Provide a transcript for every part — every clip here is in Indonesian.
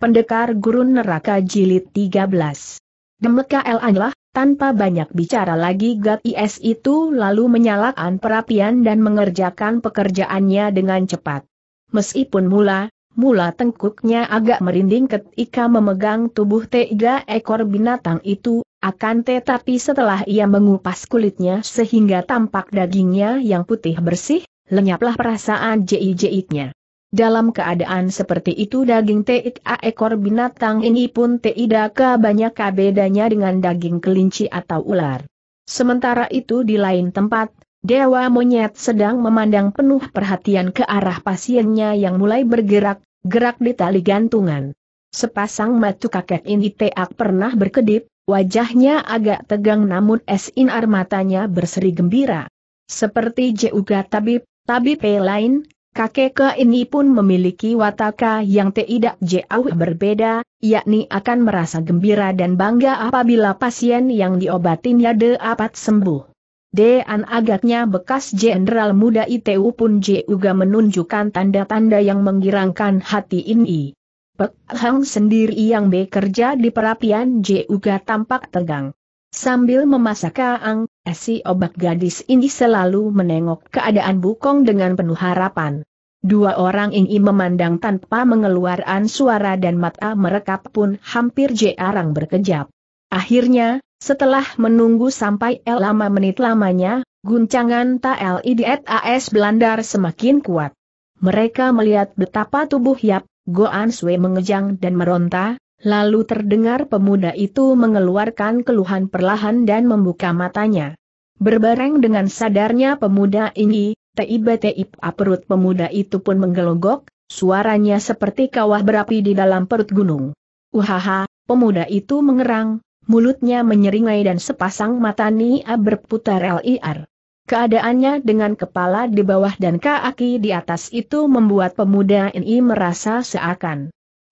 Pendekar Gurun Neraka Jilid 13. Demeka El Anlah, tanpa banyak bicara lagi Gat Is itu lalu menyalakan perapian dan mengerjakan pekerjaannya dengan cepat. Meskipun mula, mula tengkuknya agak merinding ketika memegang tubuh tiga ekor binatang itu, akan tetapi setelah ia mengupas kulitnya sehingga tampak dagingnya yang putih bersih, lenyaplah perasaan jijiknya. Dalam keadaan seperti itu daging TIA ekor binatang ini pun tidak banyak bedanya dengan daging kelinci atau ular. Sementara itu di lain tempat, Dewa Monyet sedang memandang penuh perhatian ke arah pasiennya yang mulai bergerak, gerak di tali gantungan. Sepasang mata kakek ini teak pernah berkedip, wajahnya agak tegang namun esinar armatanya berseri gembira. Seperti juga tabib, tabib lain, Kakek ke ini pun memiliki wataka yang tidak jauh berbeda, yakni akan merasa gembira dan bangga apabila pasien yang diobatinnya dapat sembuh. Dan agaknya bekas jenderal muda ITU pun juga menunjukkan tanda-tanda yang menggirangkan hati ini. Pek Hang sendiri yang bekerja di perapian juga tampak tegang. Sambil memasak kaang, si obat gadis ini selalu menengok keadaan Bukong dengan penuh harapan. Dua orang ini memandang tanpa mengeluarkan suara dan mata mereka pun hampir jarang berkejap. Akhirnya, setelah menunggu sampai lama menit lamanya, guncangan TLI di Belandar semakin kuat. Mereka melihat betapa tubuh Yap, Goan Sui mengejang dan meronta, Lalu terdengar pemuda itu mengeluarkan keluhan perlahan dan membuka matanya. Berbareng dengan sadarnya pemuda ini, tiba-tiba perut pemuda itu pun menggelogok, suaranya seperti kawah berapi di dalam perut gunung. Uhaha, pemuda itu mengerang, mulutnya menyeringai dan sepasang mata Nia berputar LIR. Keadaannya dengan kepala di bawah dan kaki di atas itu membuat pemuda ini merasa seakan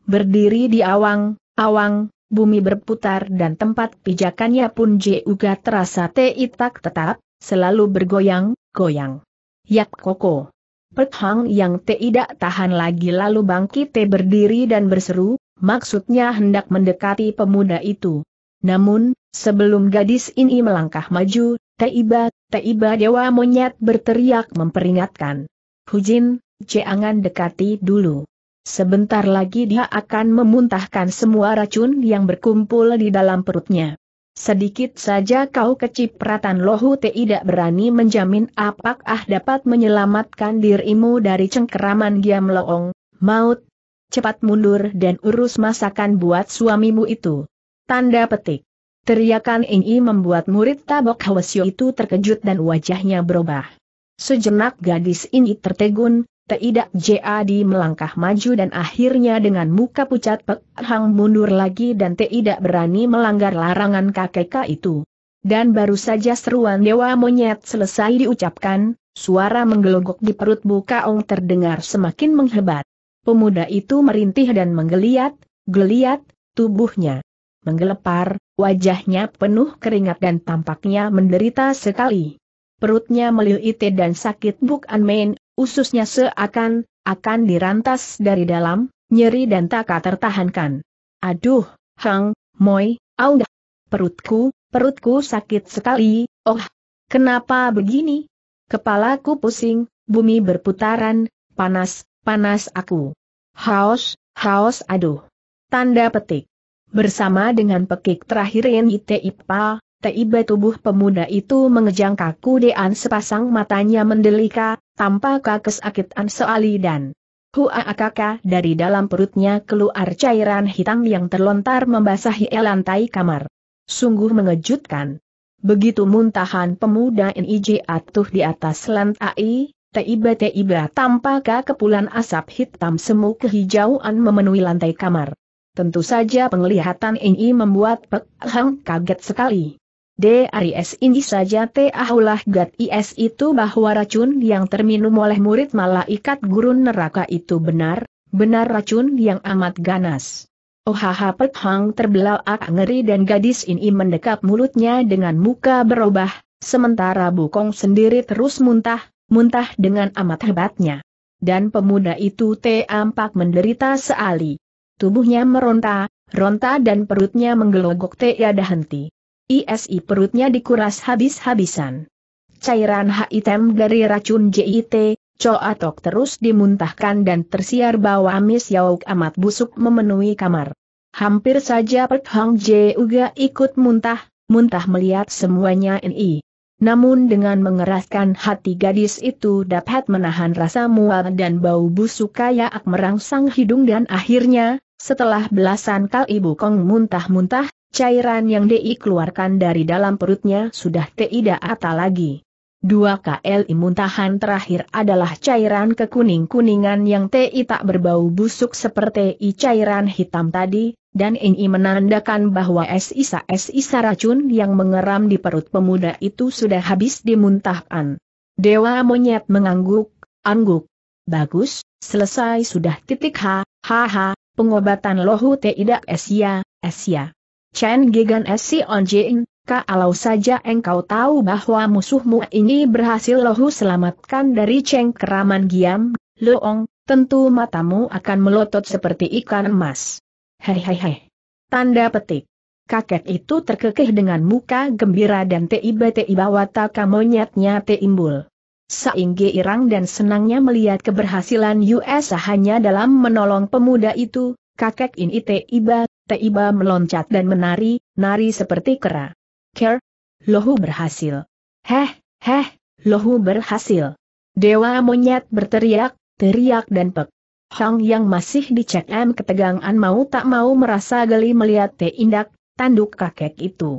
Berdiri di awang-awang, bumi berputar dan tempat pijakannya pun juga terasa teitak tetap, selalu bergoyang-goyang. Yak koko. Pek Hang yang tidak tahan lagi lalu bangkit berdiri dan berseru, maksudnya hendak mendekati pemuda itu. Namun, sebelum gadis ini melangkah maju, Teiba, Teiba Dewa Monyet berteriak memperingatkan. Hujin, jangan dekati dulu. Sebentar lagi dia akan memuntahkan semua racun yang berkumpul di dalam perutnya. Sedikit saja kau kecipratan lohu tidak berani menjamin apakah dapat menyelamatkan dirimu dari cengkeraman Giam Loong, maut. Cepat mundur dan urus masakan buat suamimu itu. Tanda petik. Teriakan ini membuat murid tabok Hwasyo itu terkejut dan wajahnya berubah. Sejenak gadis ini tertegun, tidak jadi melangkah maju dan akhirnya dengan muka pucat Pek Hang mundur lagi dan tidak berani melanggar larangan KKK itu. Dan baru saja seruan Dewa Monyet selesai diucapkan, suara menggelogok di perut Ong terdengar semakin menghebat. Pemuda itu merintih dan menggeliat, geliat, tubuhnya menggelepar, wajahnya penuh keringat dan tampaknya menderita sekali. Perutnya melilit dan sakit bukan main, ususnya seakan, akan dirantas dari dalam, nyeri dan tak tertahankan. Aduh, Hang, Moi, Au Perutku, perutku sakit sekali, oh, kenapa begini? Kepalaku pusing, bumi berputaran, panas, panas aku. Haos, haos aduh. Tanda petik. Bersama dengan pekik terakhir yang Ite Ipa, Tiba tubuh pemuda itu mengejang kaku dean sepasang matanya mendelika, tanpa kakes akitan soali dan huaakaka dari dalam perutnya keluar cairan hitam yang terlontar membasahi lantai kamar. Sungguh mengejutkan. Begitu muntahan pemuda NIJ atuh di atas lantai, tiba-tiba tampak kepulan asap hitam semu kehijauan memenuhi lantai kamar. Tentu saja penglihatan ini membuat Pek Hang kaget sekali. D. Aries ini saja teahulah gat is itu bahwa racun yang terminum oleh murid malah ikat gurun neraka itu benar, benar racun yang amat ganas. OHH Pek terbelalak ngeri dan gadis ini mendekap mulutnya dengan muka berubah, sementara Bukong sendiri terus muntah, muntah dengan amat hebatnya. Dan pemuda itu tampak menderita seali. Tubuhnya meronta, ronta dan perutnya menggelogok tiada henti. ISI perutnya dikuras habis-habisan. Cairan hitam dari racun JIT, Coatok terus dimuntahkan dan tersiar bau amis yauk amat busuk memenuhi kamar. Hampir saja Pek Hong Je juga ikut muntah, muntah melihat semuanya ini. Namun dengan mengeraskan hati gadis itu dapat menahan rasa mual dan bau busuk kayak merangsang hidung dan akhirnya, setelah belasan kali Ibu Kong muntah-muntah, cairan yang Dei keluarkan dari dalam perutnya sudah tidak ada lagi. Dua KL muntahan terakhir adalah cairan kekuning-kuningan yang TI tak berbau busuk seperti I cairan hitam tadi, dan ini menandakan bahwa SISA-SISA racun yang mengeram di perut pemuda itu sudah habis dimuntahkan. Dewa monyet mengangguk, angguk. Bagus, selesai sudah titik H, haha, pengobatan lohu tidak esia, ya, esia. Ya. Chen Gigan Si On Jing, kalau saja engkau tahu bahwa musuhmu ini berhasil lohu selamatkan dari Cheng Keraman Giam, Loong, tentu matamu akan melotot seperti ikan emas. Hehehe. Tanda petik. Kakek itu terkekeh dengan muka gembira dan tiba-tiba wataka monyetnya timbul. Saingge irang dan senangnya melihat keberhasilan USA hanya dalam menolong pemuda itu, kakek ini tiba, tiba meloncat dan menari, nari seperti kera. Ker, lohu berhasil. Heh, heh, lohu berhasil. Dewa monyet berteriak, teriak dan pek. Hang yang masih dicek M ketegangan mau tak mau merasa geli melihat teindak, tanduk kakek itu.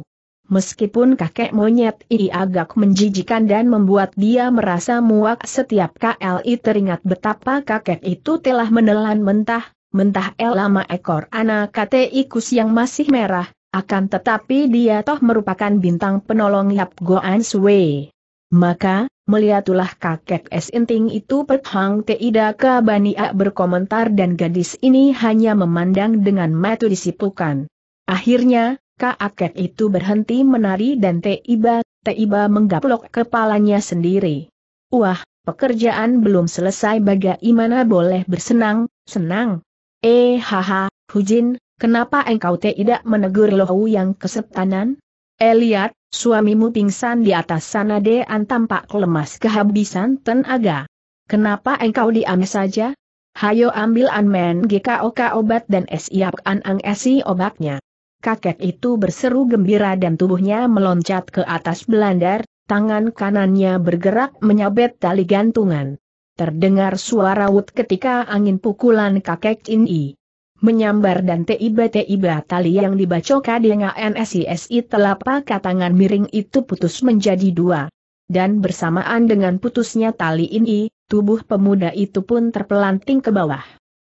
Meskipun kakek monyet ini agak menjijikan dan membuat dia merasa muak setiap KLI teringat betapa kakek itu telah menelan mentah, mentah lama ekor anak kate ikus yang masih merah, akan tetapi dia toh merupakan bintang penolong Yap Goan Sui. Maka, melihatlah kakek es inting itu perhang Teida Bania berkomentar dan gadis ini hanya memandang dengan mata disipukan. Akhirnya, kakek itu berhenti menari dan Teiba, Teiba menggaplok kepalanya sendiri. Wah, pekerjaan belum selesai bagaimana boleh bersenang, senang, Eh haha, Hujin, kenapa engkau tidak menegur Lohu yang kesetanan? Eliat, suamimu pingsan di atas sana Dean tampak lemas kehabisan tenaga. Kenapa engkau diam saja? Hayo ambil anmen GKOK obat dan siap anang esi obatnya. Kakek itu berseru gembira dan tubuhnya meloncat ke atas belandar, tangan kanannya bergerak menyabet tali gantungan. Terdengar suara wut ketika angin pukulan kakek ini menyambar dan tiba-tiba tali yang dibacoka dengan NSISI telapak tangan miring itu putus menjadi dua. Dan bersamaan dengan putusnya tali ini, tubuh pemuda itu pun terpelanting ke bawah.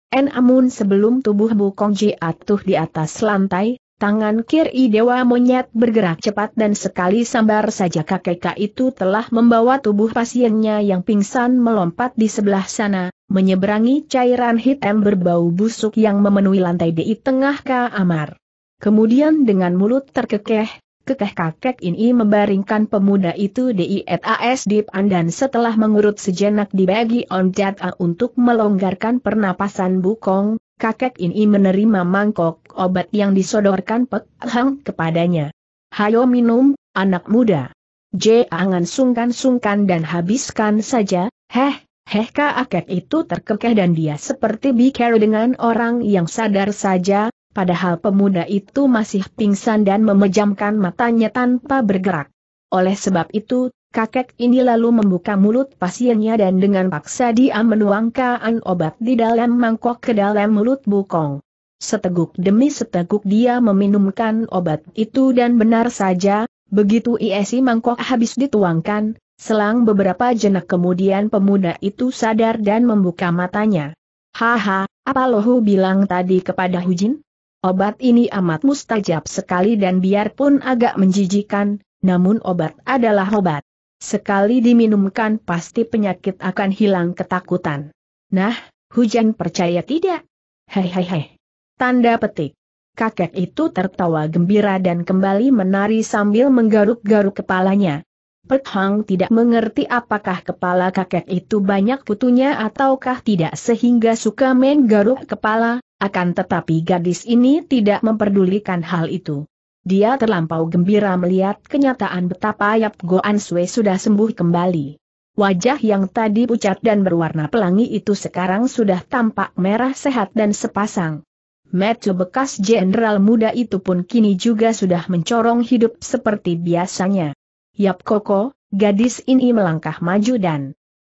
Namun sebelum tubuh Bukong Ji atuh di atas lantai, Tangan kiri dewa monyet bergerak cepat dan sekali sambar saja kakek itu telah membawa tubuh pasiennya yang pingsan melompat di sebelah sana, menyeberangi cairan hitam berbau busuk yang memenuhi lantai di tengah kamar. Kemudian dengan mulut terkekeh, kekeh kakek ini membaringkan pemuda itu di atas dipan dan setelah mengurut sejenak dibagi on data untuk melonggarkan pernapasan bukong, kakek ini menerima mangkok obat yang disodorkan Pek Hang kepadanya. Hayo minum, anak muda. Jangan sungkan-sungkan dan habiskan saja, heh, heh kakek itu terkekeh dan dia seperti bicara dengan orang yang sadar saja, padahal pemuda itu masih pingsan dan memejamkan matanya tanpa bergerak. Oleh sebab itu, Kakek ini lalu membuka mulut pasiennya dan dengan paksa dia menuangkan obat di dalam mangkok ke dalam mulut bukong. Seteguk demi seteguk dia meminumkan obat itu dan benar saja, begitu isi mangkok habis dituangkan, selang beberapa jenak kemudian pemuda itu sadar dan membuka matanya. Haha, apa lohu bilang tadi kepada Hujin? Obat ini amat mustajab sekali dan biarpun agak menjijikan, namun obat adalah obat. Sekali diminumkan pasti penyakit akan hilang ketakutan. Nah, hujan percaya tidak? Hei Tanda petik. Kakek itu tertawa gembira dan kembali menari sambil menggaruk-garuk kepalanya. Pek Hang tidak mengerti apakah kepala kakek itu banyak kutunya ataukah tidak sehingga suka main garuk kepala, akan tetapi gadis ini tidak memperdulikan hal itu. Dia terlampau gembira melihat kenyataan betapa Yap Goan Sui sudah sembuh kembali. Wajah yang tadi pucat dan berwarna pelangi itu sekarang sudah tampak merah sehat dan sepasang. Metu bekas jenderal muda itu pun kini juga sudah mencorong hidup seperti biasanya. Yap Koko, gadis ini melangkah maju dan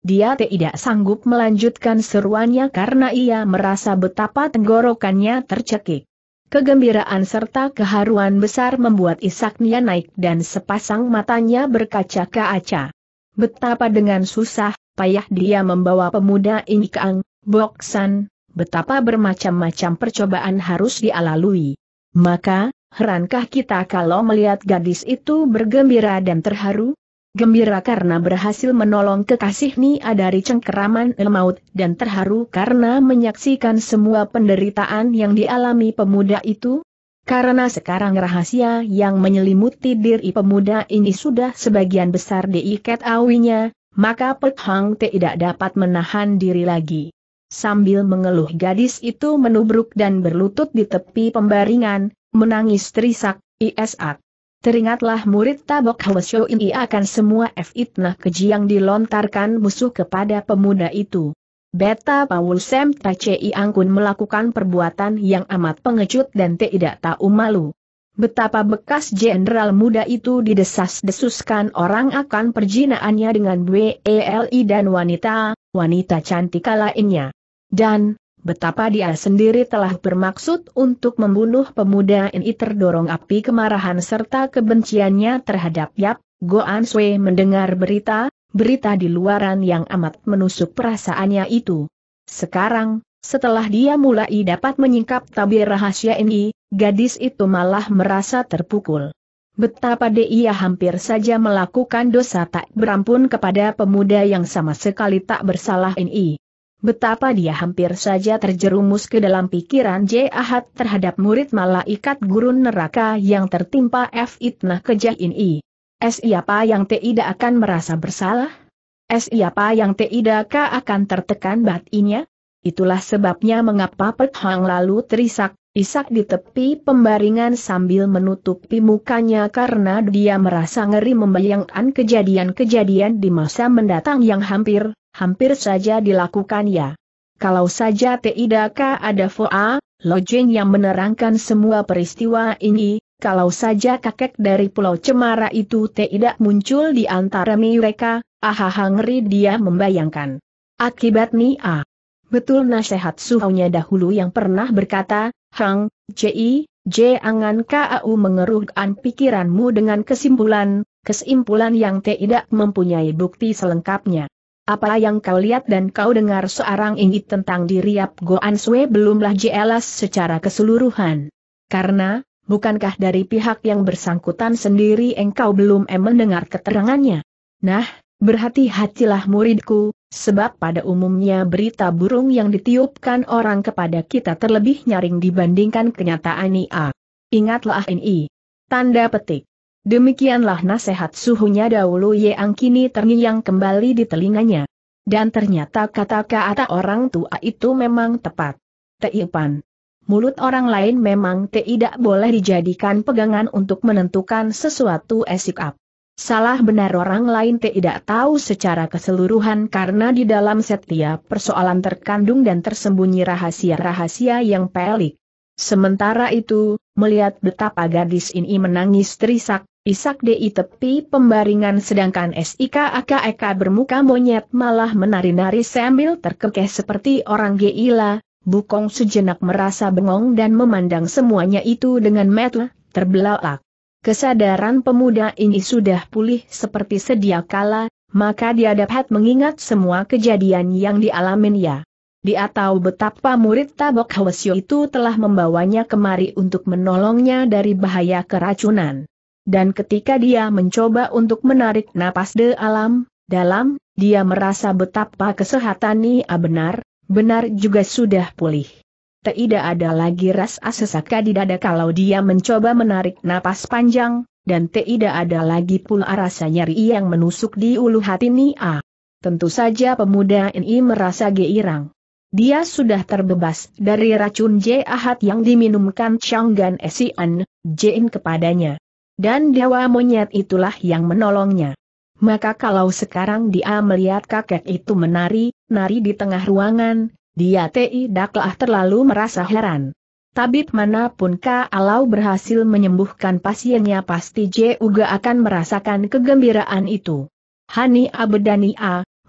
dia tidak sanggup melanjutkan seruannya karena ia merasa betapa tenggorokannya tercekik. Kegembiraan serta keharuan besar membuat Isaknya naik dan sepasang matanya berkaca-kaca. Betapa dengan susah, payah dia membawa pemuda ini ke Ang, Boksan, betapa bermacam-macam percobaan harus dialalui. Maka, herankah kita kalau melihat gadis itu bergembira dan terharu? Gembira karena berhasil menolong kekasih Nia dari cengkeraman maut dan terharu karena menyaksikan semua penderitaan yang dialami pemuda itu, karena sekarang rahasia yang menyelimuti diri pemuda ini sudah sebagian besar diikat awinya, maka Pek Hang tidak dapat menahan diri lagi. Sambil mengeluh gadis itu menubruk dan berlutut di tepi pembaringan, menangis trisak. isak. Teringatlah murid Tabok Hwasyo ini akan semua fitnah keji yang dilontarkan musuh kepada pemuda itu. Beta Paul Sam Tachei Angkun melakukan perbuatan yang amat pengecut dan tidak tahu malu. Betapa bekas jenderal muda itu didesas-desuskan orang akan perjinaannya dengan Weli dan wanita, wanita cantik lainnya. Dan, betapa dia sendiri telah bermaksud untuk membunuh pemuda ini terdorong api kemarahan serta kebenciannya terhadap Yap, Goan Sui mendengar berita, berita di luaran yang amat menusuk perasaannya itu. Sekarang, setelah dia mulai dapat menyingkap tabir rahasia ini, gadis itu malah merasa terpukul. Betapa dia hampir saja melakukan dosa tak berampun kepada pemuda yang sama sekali tak bersalah ini. Betapa dia hampir saja terjerumus ke dalam pikiran J. Ahad terhadap murid malaikat gurun neraka yang tertimpa F. Itnah kejah ini. Siapa yang tidak akan merasa bersalah? Siapa yang tidak akan tertekan batinya? Itulah sebabnya mengapa Pek Hang lalu terisak, isak di tepi pembaringan sambil menutupi mukanya karena dia merasa ngeri membayangkan kejadian-kejadian di masa mendatang yang hampir hampir saja dilakukan ya. Kalau saja tidak ada Foa, Lojeng yang menerangkan semua peristiwa ini, kalau saja kakek dari Pulau Cemara itu tidak muncul di antara mereka, ahaha ngeri dia membayangkan. Akibat Nia. Betul nasihat suhunya dahulu yang pernah berkata, Hang, Ji, J angan kau mengeruhkan pikiranmu dengan kesimpulan, kesimpulan yang tidak mempunyai bukti selengkapnya. Apa yang kau lihat dan kau dengar seorang ini tentang diri Yap Goan Sue belumlah jelas secara keseluruhan. Karena, bukankah dari pihak yang bersangkutan sendiri engkau belum em mendengar keterangannya? Nah, berhati-hatilah muridku, sebab pada umumnya berita burung yang ditiupkan orang kepada kita terlebih nyaring dibandingkan kenyataan IA. Ingatlah ini. Tanda petik. Demikianlah nasihat suhunya dahulu yang kini terngiang kembali di telinganya. Dan ternyata kata-kata orang tua itu memang tepat. Teipan. Mulut orang lain memang tidak boleh dijadikan pegangan untuk menentukan sesuatu esik up. Salah benar orang lain tidak tahu secara keseluruhan karena di dalam setiap persoalan terkandung dan tersembunyi rahasia-rahasia yang pelik. Sementara itu, melihat betapa gadis ini menangis terisak, Isak di tepi pembaringan sedangkan SIK AKEK bermuka monyet malah menari-nari sambil terkekeh seperti orang gila, Bukong sejenak merasa bengong dan memandang semuanya itu dengan mata terbelalak. Kesadaran pemuda ini sudah pulih seperti sedia kala, maka dia dapat mengingat semua kejadian yang dialaminya. Dia tahu betapa murid tabok Hwasyo itu telah membawanya kemari untuk menolongnya dari bahaya keracunan. Dan ketika dia mencoba untuk menarik napas de alam, dalam, dia merasa betapa kesehatan ia ah, benar, benar juga sudah pulih. Tidak ada lagi rasa sesaka di dada kalau dia mencoba menarik napas panjang, dan tidak ada lagi pula rasa nyeri yang menusuk di ulu hati Nia. Ah. Tentu saja pemuda ini merasa geirang. Dia sudah terbebas dari racun jahat yang diminumkan Changgan Esian, Jin kepadanya. Dan dewa monyet itulah yang menolongnya. Maka kalau sekarang dia melihat kakek itu menari, nari di tengah ruangan, dia tidaklah terlalu merasa heran. Tabib manapun kalau berhasil menyembuhkan pasiennya pasti je juga akan merasakan kegembiraan itu. Hani a,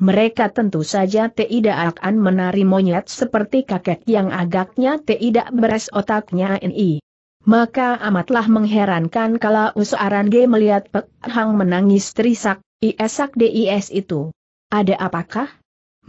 mereka tentu saja tidak akan menari monyet seperti kakek yang agaknya tidak beres otaknya ini. Maka amatlah mengherankan kalau Usaran G melihat Pek Hang menangis terisak, Isak DIS itu. Ada apakah?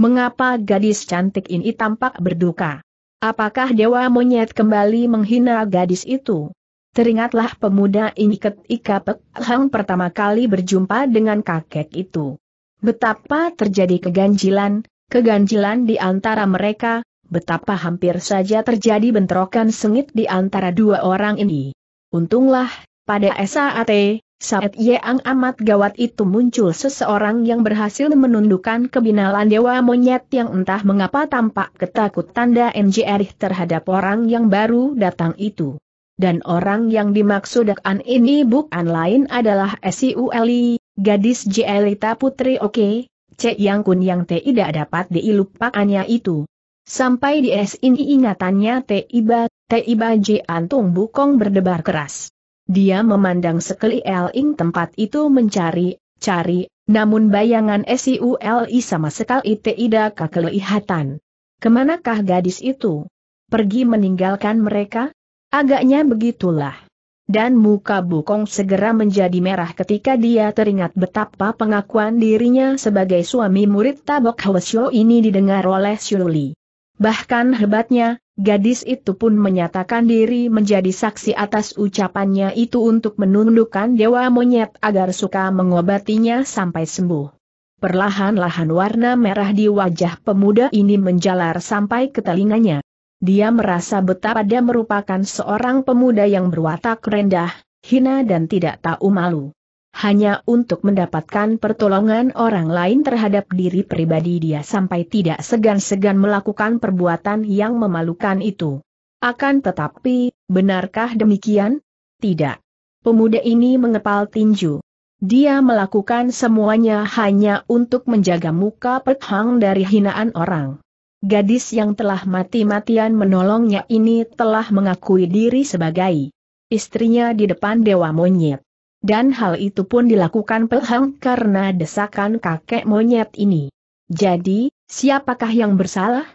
Mengapa gadis cantik ini tampak berduka? Apakah dewa monyet kembali menghina gadis itu? Teringatlah pemuda ini ketika Pek Hang pertama kali berjumpa dengan kakek itu. Betapa terjadi keganjilan, keganjilan di antara mereka, betapa hampir saja terjadi bentrokan sengit di antara dua orang ini. Untunglah, pada SAAT, saat Yang amat gawat itu muncul seseorang yang berhasil menundukkan kebinalan dewa monyet yang entah mengapa tampak ketakut tanda NJR terhadap orang yang baru datang itu. Dan orang yang dimaksudkan ini bukan lain adalah Siuli, gadis Jelita Putri Oke, Cek Yang Kun yang tidak dapat dilupakannya itu. Sampai di es ini ingatannya Tiba, Tiba jantung bukong berdebar keras. Dia memandang sekeli Eling tempat itu mencari, cari, namun bayangan Siuli sama sekali tidak kelihatan. Kemanakah gadis itu? Pergi meninggalkan mereka? Agaknya begitulah. Dan muka Bukong segera menjadi merah ketika dia teringat betapa pengakuan dirinya sebagai suami murid Tabok Hwasyo ini didengar oleh Syuli. Bahkan hebatnya, gadis itu pun menyatakan diri menjadi saksi atas ucapannya itu untuk menundukkan dewa monyet agar suka mengobatinya sampai sembuh. Perlahan-lahan warna merah di wajah pemuda ini menjalar sampai ke telinganya. Dia merasa betapa dia merupakan seorang pemuda yang berwatak rendah, hina dan tidak tahu malu hanya untuk mendapatkan pertolongan orang lain terhadap diri pribadi dia sampai tidak segan-segan melakukan perbuatan yang memalukan itu. Akan tetapi, benarkah demikian? Tidak. Pemuda ini mengepal tinju. Dia melakukan semuanya hanya untuk menjaga muka perkhang dari hinaan orang. Gadis yang telah mati-matian menolongnya ini telah mengakui diri sebagai istrinya di depan dewa monyet. Dan hal itu pun dilakukan Pelhang karena desakan kakek monyet ini. Jadi, siapakah yang bersalah?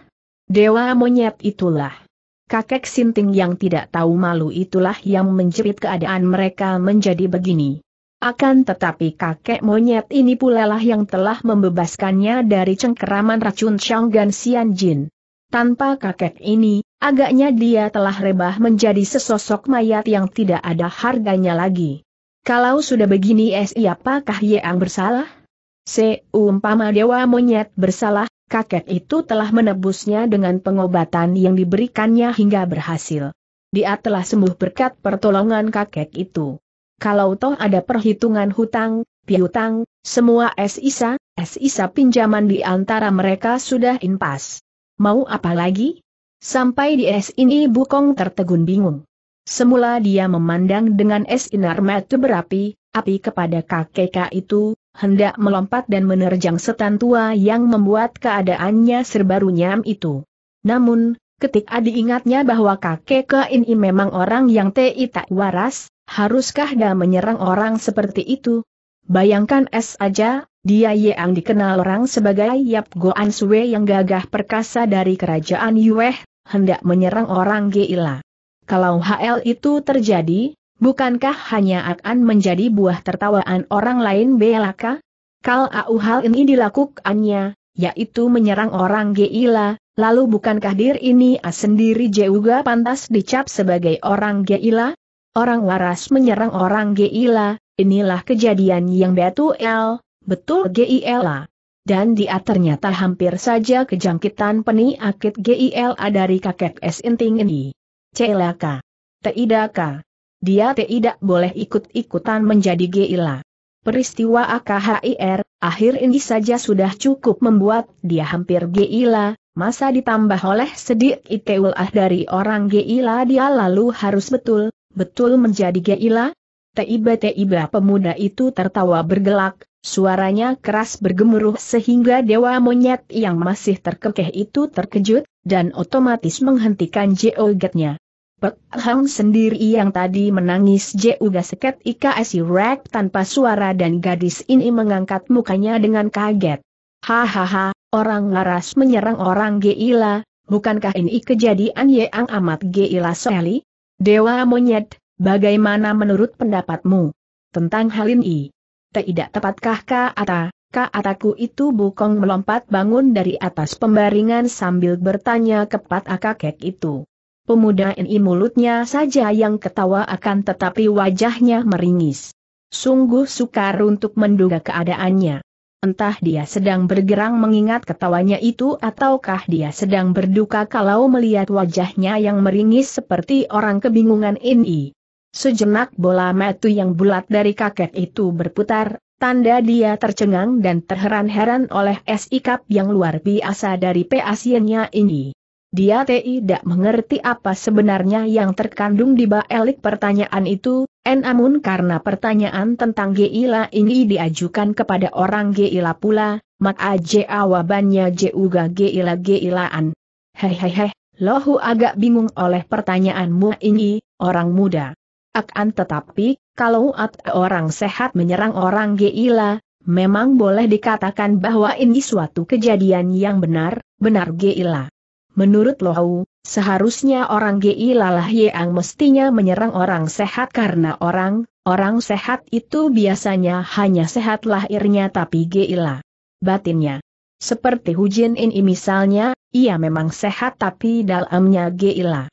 Dewa monyet itulah. Kakek Sinting yang tidak tahu malu itulah yang menjerit keadaan mereka menjadi begini. Akan tetapi kakek monyet ini pula lah yang telah membebaskannya dari cengkeraman racun Shanggan Xianjin. Tanpa kakek ini, agaknya dia telah rebah menjadi sesosok mayat yang tidak ada harganya lagi. Kalau sudah begini SI apakah yang bersalah? Seumpama dewa monyet bersalah, kakek itu telah menebusnya dengan pengobatan yang diberikannya hingga berhasil. Dia telah sembuh berkat pertolongan kakek itu. Kalau toh ada perhitungan hutang, piutang, semua SISA, SISA pinjaman di antara mereka sudah impas. Mau apa lagi? Sampai di S ini Bukong tertegun bingung. Semula dia memandang dengan es inar mata berapi, api kepada kakek itu, hendak melompat dan menerjang setan tua yang membuat keadaannya serba runyam itu. Namun, ketika diingatnya bahwa kakek ini memang orang yang ti tak waras, haruskah dia menyerang orang seperti itu? Bayangkan es aja, dia yang dikenal orang sebagai Yap Goan Sue yang gagah perkasa dari kerajaan Yueh, hendak menyerang orang geila. Kalau HL itu terjadi, bukankah hanya akan menjadi buah tertawaan orang lain belaka? Kalau hal ini dilakukannya, yaitu menyerang orang gila, lalu bukankah dir ini sendiri juga pantas dicap sebagai orang gila? Orang waras menyerang orang gila, inilah kejadian yang betul L, betul gila. dan dia ternyata hampir saja kejangkitan peniakit GILA dari kakek S. Inting ini. Celaka. Tidakkah? Dia tidak boleh ikut-ikutan menjadi gila. Peristiwa AKHIR, akhir ini saja sudah cukup membuat dia hampir gila, masa ditambah oleh sedikit itulah dari orang gila dia lalu harus betul, betul menjadi gila? Tiba-tiba pemuda itu tertawa bergelak, suaranya keras bergemuruh sehingga dewa monyet yang masih terkekeh itu terkejut, dan otomatis menghentikan jogetnya. Pek sendiri yang tadi menangis juga seket si Rek tanpa suara dan gadis ini mengangkat mukanya dengan kaget. Hahaha, orang laras menyerang orang geila, bukankah ini kejadian yang amat geila sekali? Dewa monyet, bagaimana menurut pendapatmu tentang hal ini? Tidak tepatkah ata ka ataku itu bukong melompat bangun dari atas pembaringan sambil bertanya kepada kakek itu. Pemuda ini mulutnya saja yang ketawa akan tetapi wajahnya meringis. Sungguh sukar untuk menduga keadaannya. Entah dia sedang bergerang mengingat ketawanya itu ataukah dia sedang berduka kalau melihat wajahnya yang meringis seperti orang kebingungan ini. Sejenak bola metu yang bulat dari kakek itu berputar, tanda dia tercengang dan terheran-heran oleh sikap yang luar biasa dari pasiennya ini. Dia tidak mengerti apa sebenarnya yang terkandung di balik pertanyaan itu, namun karena pertanyaan tentang Gila ini diajukan kepada orang Gila pula, maka jawabannya juga Gila-Gilaan. Hehehe, lohu agak bingung oleh pertanyaanmu ini, orang muda. Akan tetapi, kalau at orang sehat menyerang orang Gila, memang boleh dikatakan bahwa ini suatu kejadian yang benar, benar Gila. Menurut Lohau, seharusnya orang Gi Lalah Yang mestinya menyerang orang sehat karena orang, orang sehat itu biasanya hanya sehat lahirnya tapi lah. batinnya. Seperti Hujin ini misalnya, ia memang sehat tapi dalamnya lah.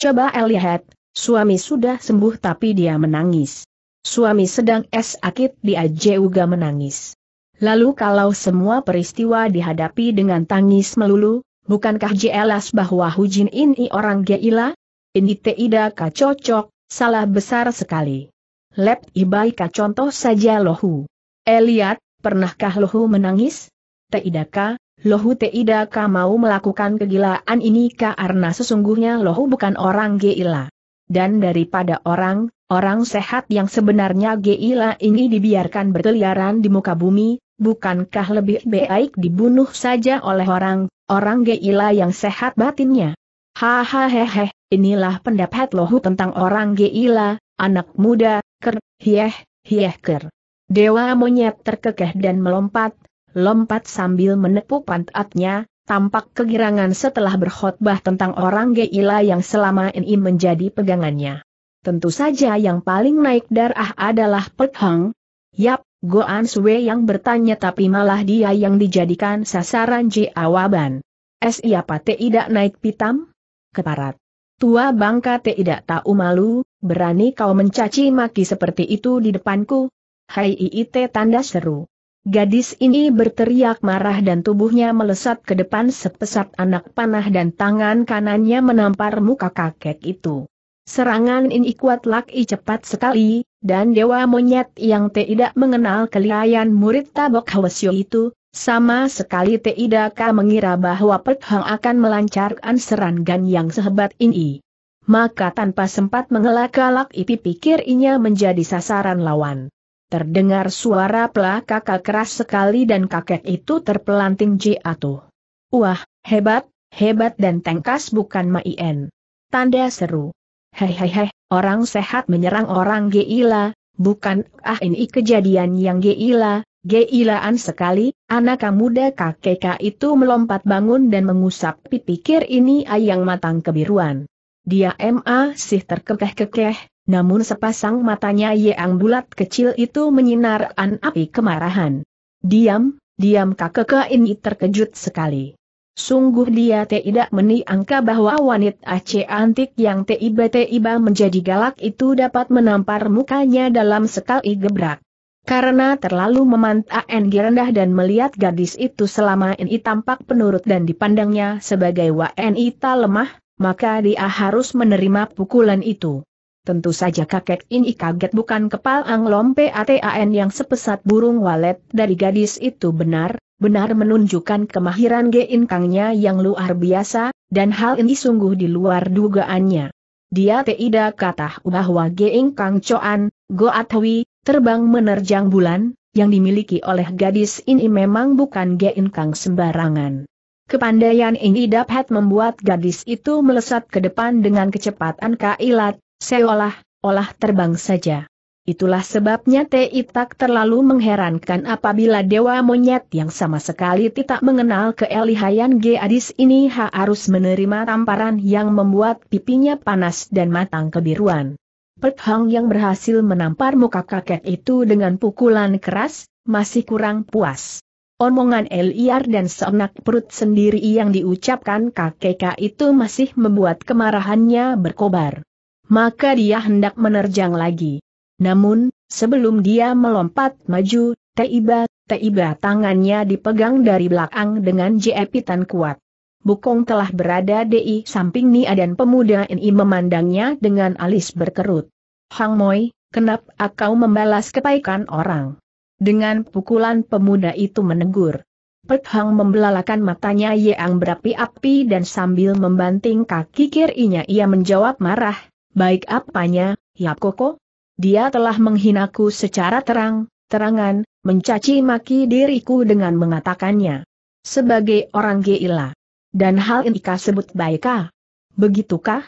Coba lihat, suami sudah sembuh tapi dia menangis. Suami sedang sakit dia juga menangis. Lalu kalau semua peristiwa dihadapi dengan tangis melulu, bukankah jelas bahwa Hujin ini orang gila? Ini tidak cocok, salah besar sekali. Lep ibaika contoh saja lohu. Eliat, eh, pernahkah lohu menangis? Tidakkah, lohu tidaka mau melakukan kegilaan ini karena sesungguhnya lohu bukan orang gila. Dan daripada orang, orang sehat yang sebenarnya gila ini dibiarkan berkeliaran di muka bumi, bukankah lebih baik dibunuh saja oleh orang Orang geila yang sehat batinnya. Hahaha, inilah pendapat lohu tentang orang geila, anak muda, ker, hieh, hieh ker. Dewa monyet terkekeh dan melompat, lompat sambil menepuk pantatnya, tampak kegirangan setelah berkhotbah tentang orang geila yang selama ini menjadi pegangannya. Tentu saja yang paling naik darah adalah Pek Hang. Yap, Goan Sue yang bertanya tapi malah dia yang dijadikan sasaran jawaban. Siapa tidak naik pitam? Keparat. Tua bangka tidak tahu malu, berani kau mencaci maki seperti itu di depanku? Hai iit tanda seru. Gadis ini berteriak marah dan tubuhnya melesat ke depan sepesat anak panah dan tangan kanannya menampar muka kakek itu. Serangan ini kuat laki cepat sekali, dan dewa monyet yang tidak mengenal kelihayan murid tabok Hwasyo itu, sama sekali tidak mengira bahwa Pek akan melancarkan serangan yang sehebat ini. Maka tanpa sempat mengelak laki, ipi pikir inya menjadi sasaran lawan. Terdengar suara pelah kakak keras sekali dan kakek itu terpelanting jatuh. Wah, hebat, hebat dan tengkas bukan main. Tanda seru. Hei hei hei, orang sehat menyerang orang geila, bukan ah ini kejadian yang geila, geilaan sekali, anak muda kakek itu melompat bangun dan mengusap pipi kir ini ayang matang kebiruan. Dia ma, sih terkekeh-kekeh, namun sepasang matanya yang bulat kecil itu menyinarkan api kemarahan. Diam, diam kakek ini terkejut sekali. Sungguh dia tidak meniangka bahwa wanita Aceh antik yang tiba-tiba menjadi galak itu dapat menampar mukanya dalam sekali gebrak. Karena terlalu memantau Engi rendah dan melihat gadis itu selama ini tampak penurut dan dipandangnya sebagai wanita lemah, maka dia harus menerima pukulan itu. Tentu saja kakek ini kaget bukan kepal anglompe ATAN yang sepesat burung walet dari gadis itu benar, benar menunjukkan kemahiran Gein Kangnya yang luar biasa, dan hal ini sungguh di luar dugaannya. Dia tidak kata bahwa Gein Ingkang Coan, Go Atwi, terbang menerjang bulan, yang dimiliki oleh gadis ini memang bukan Gein Kang sembarangan. Kepandaian ini dapat membuat gadis itu melesat ke depan dengan kecepatan kailat, seolah-olah terbang saja. Itulah sebabnya Ti tak terlalu mengherankan apabila dewa monyet yang sama sekali tidak mengenal keelihayan Gadis ini harus menerima tamparan yang membuat pipinya panas dan matang kebiruan. Pek Hang yang berhasil menampar muka kakek itu dengan pukulan keras, masih kurang puas. Omongan Liar dan seenak perut sendiri yang diucapkan kakek itu masih membuat kemarahannya berkobar. Maka dia hendak menerjang lagi. Namun, sebelum dia melompat maju, tiba-tiba tangannya dipegang dari belakang dengan jepitan kuat. Bukong telah berada di samping Nia dan pemuda ini memandangnya dengan alis berkerut. Hang Moi, kenapa kau membalas kebaikan orang? Dengan pukulan pemuda itu menegur. Pek Hang membelalakan matanya yang berapi-api dan sambil membanting kaki kirinya ia menjawab marah, baik apanya, Yap koko, dia telah menghinaku secara terang, terangan, mencaci maki diriku dengan mengatakannya. Sebagai orang gila. Dan hal ini kau sebut baikkah? Begitukah?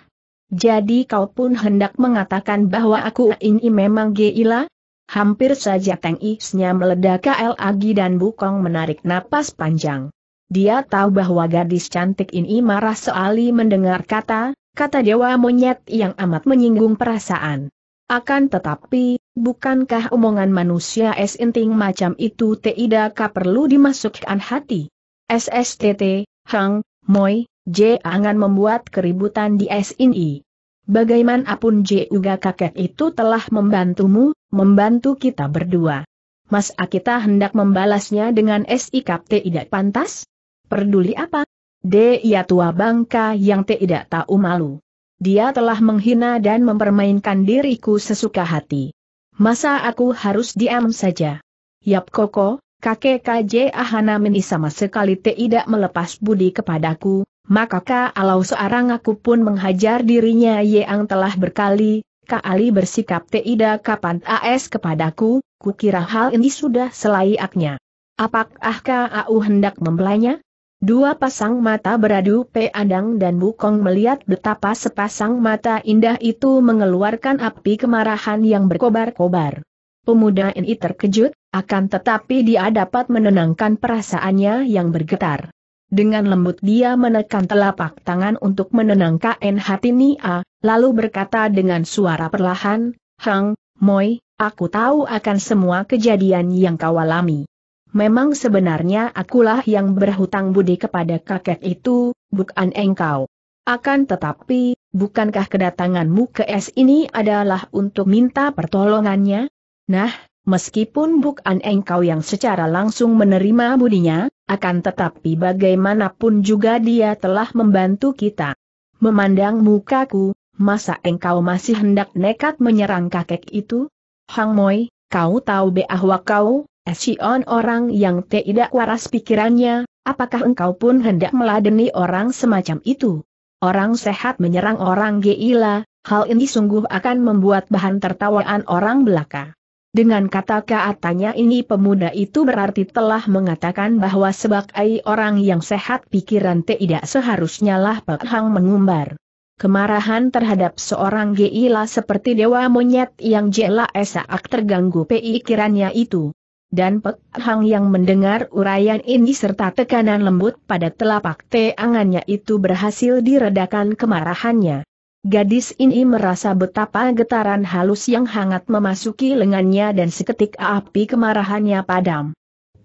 Jadi kau pun hendak mengatakan bahwa aku ini memang gila? Hampir saja Teng Isnya meledak KL Agi dan Bukong menarik napas panjang. Dia tahu bahwa gadis cantik ini marah sekali mendengar kata, kata dewa monyet yang amat menyinggung perasaan. Akan tetapi, bukankah omongan manusia esinting macam itu tidak perlu dimasukkan hati? SSTT, Hang, Moi, J angan membuat keributan di SNI. Bagaimanapun J juga kakek itu telah membantumu, membantu kita berdua. Mas Akita hendak membalasnya dengan sikap tidak pantas? Perduli apa? D ya tua bangka yang tidak tahu malu. Dia telah menghina dan mempermainkan diriku sesuka hati. Masa aku harus diam saja? Yap Koko, kakek KJ Ahana meni sama sekali tidak melepas budi kepadaku, maka kalau seorang aku pun menghajar dirinya yang telah berkali, kali bersikap tidak kapan AS kepadaku, kukira hal ini sudah selaiaknya. Apakah kau hendak membelanya? Dua pasang mata beradu Peadang dan Bukong melihat betapa sepasang mata indah itu mengeluarkan api kemarahan yang berkobar-kobar. Pemuda ini terkejut, akan tetapi dia dapat menenangkan perasaannya yang bergetar. Dengan lembut dia menekan telapak tangan untuk menenangkan hati Nia, lalu berkata dengan suara perlahan, Hang, Moi, aku tahu akan semua kejadian yang kau alami memang sebenarnya akulah yang berhutang budi kepada kakek itu, bukan engkau. Akan tetapi, bukankah kedatanganmu ke es ini adalah untuk minta pertolongannya? Nah, meskipun bukan engkau yang secara langsung menerima budinya, akan tetapi bagaimanapun juga dia telah membantu kita. Memandang mukaku, masa engkau masih hendak nekat menyerang kakek itu? Hang Moi, kau tahu bahwa kau, Esion orang yang tidak waras pikirannya, apakah engkau pun hendak meladeni orang semacam itu? Orang sehat menyerang orang gila, hal ini sungguh akan membuat bahan tertawaan orang belaka. Dengan kata-katanya ini pemuda itu berarti telah mengatakan bahwa sebagai orang yang sehat pikiran tidak seharusnya lah Pak Hang mengumbar. Kemarahan terhadap seorang gila seperti dewa monyet yang jela esak terganggu pikirannya itu dan Pek Hang yang mendengar uraian ini serta tekanan lembut pada telapak tangannya itu berhasil diredakan kemarahannya. Gadis ini merasa betapa getaran halus yang hangat memasuki lengannya dan seketik api kemarahannya padam.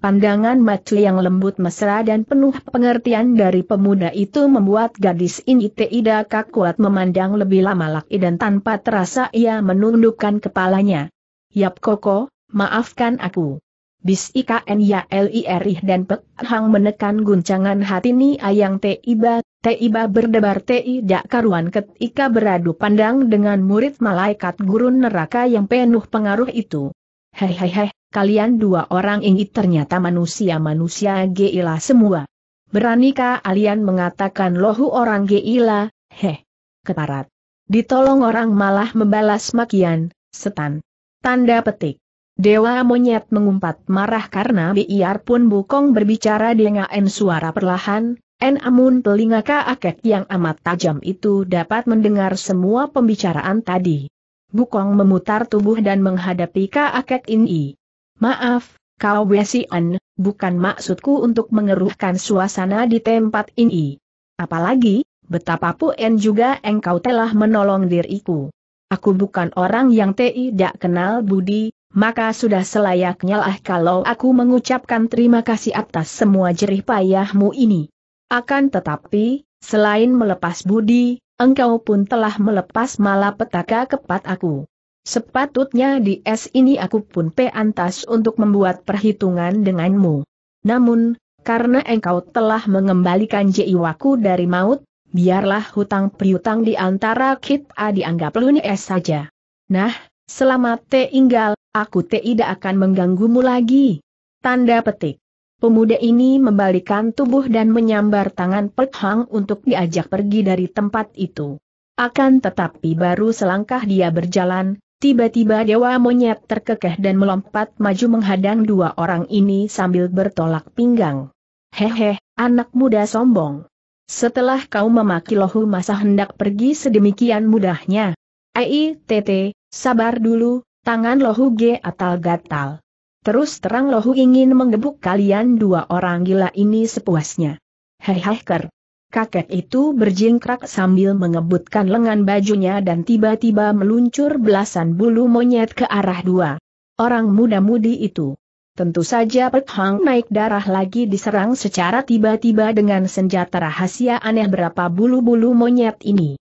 Pandangan matu yang lembut mesra dan penuh pengertian dari pemuda itu membuat gadis ini tidak kuat memandang lebih lama lagi dan tanpa terasa ia menundukkan kepalanya. Yap Koko, maafkan aku. Bis ikan ya LIRIH dan Pek Hang menekan guncangan hati ni Ayang Tiba, Tiba berdebar Ti dak karuan ketika beradu pandang dengan murid malaikat gurun neraka yang penuh pengaruh itu. Hei hei hei, kalian dua orang ini ternyata manusia-manusia geila semua. Beranika kalian mengatakan lohu orang geila, heh, keparat. Ditolong orang malah membalas makian, setan. Tanda petik. Dewa monyet mengumpat marah karena biar pun Bukong berbicara dengan suara perlahan, En amun telinga Kakek yang amat tajam itu dapat mendengar semua pembicaraan tadi. Bukong memutar tubuh dan menghadapi Kakek ini. Maaf, kau Wesian, bukan maksudku untuk mengeruhkan suasana di tempat ini. Apalagi, betapa En juga engkau telah menolong diriku. Aku bukan orang yang tidak kenal budi, maka sudah selayaknya lah kalau aku mengucapkan terima kasih atas semua jerih payahmu ini. Akan tetapi, selain melepas budi, engkau pun telah melepas malapetaka kepat aku. Sepatutnya di es ini aku pun peantas untuk membuat perhitungan denganmu. Namun, karena engkau telah mengembalikan jiwaku dari maut, biarlah hutang piutang di antara kita dianggap lunas saja. Nah, selamat tinggal, Aku tidak akan mengganggumu lagi. Tanda petik. Pemuda ini membalikan tubuh dan menyambar tangan Pek Hang untuk diajak pergi dari tempat itu. Akan tetapi baru selangkah dia berjalan, tiba-tiba dewa monyet terkekeh dan melompat maju menghadang dua orang ini sambil bertolak pinggang. Hehe, anak muda sombong. Setelah kau memaki lohu masa hendak pergi sedemikian mudahnya. Aitt, sabar dulu, Tangan Lohu atal gatal Terus terang Lohu ingin menggebuk kalian dua orang gila ini sepuasnya. Hei ker. Kakek itu berjingkrak sambil mengebutkan lengan bajunya dan tiba-tiba meluncur belasan bulu monyet ke arah dua. Orang muda-mudi itu. Tentu saja Pek Hang naik darah lagi diserang secara tiba-tiba dengan senjata rahasia aneh berapa bulu-bulu monyet ini.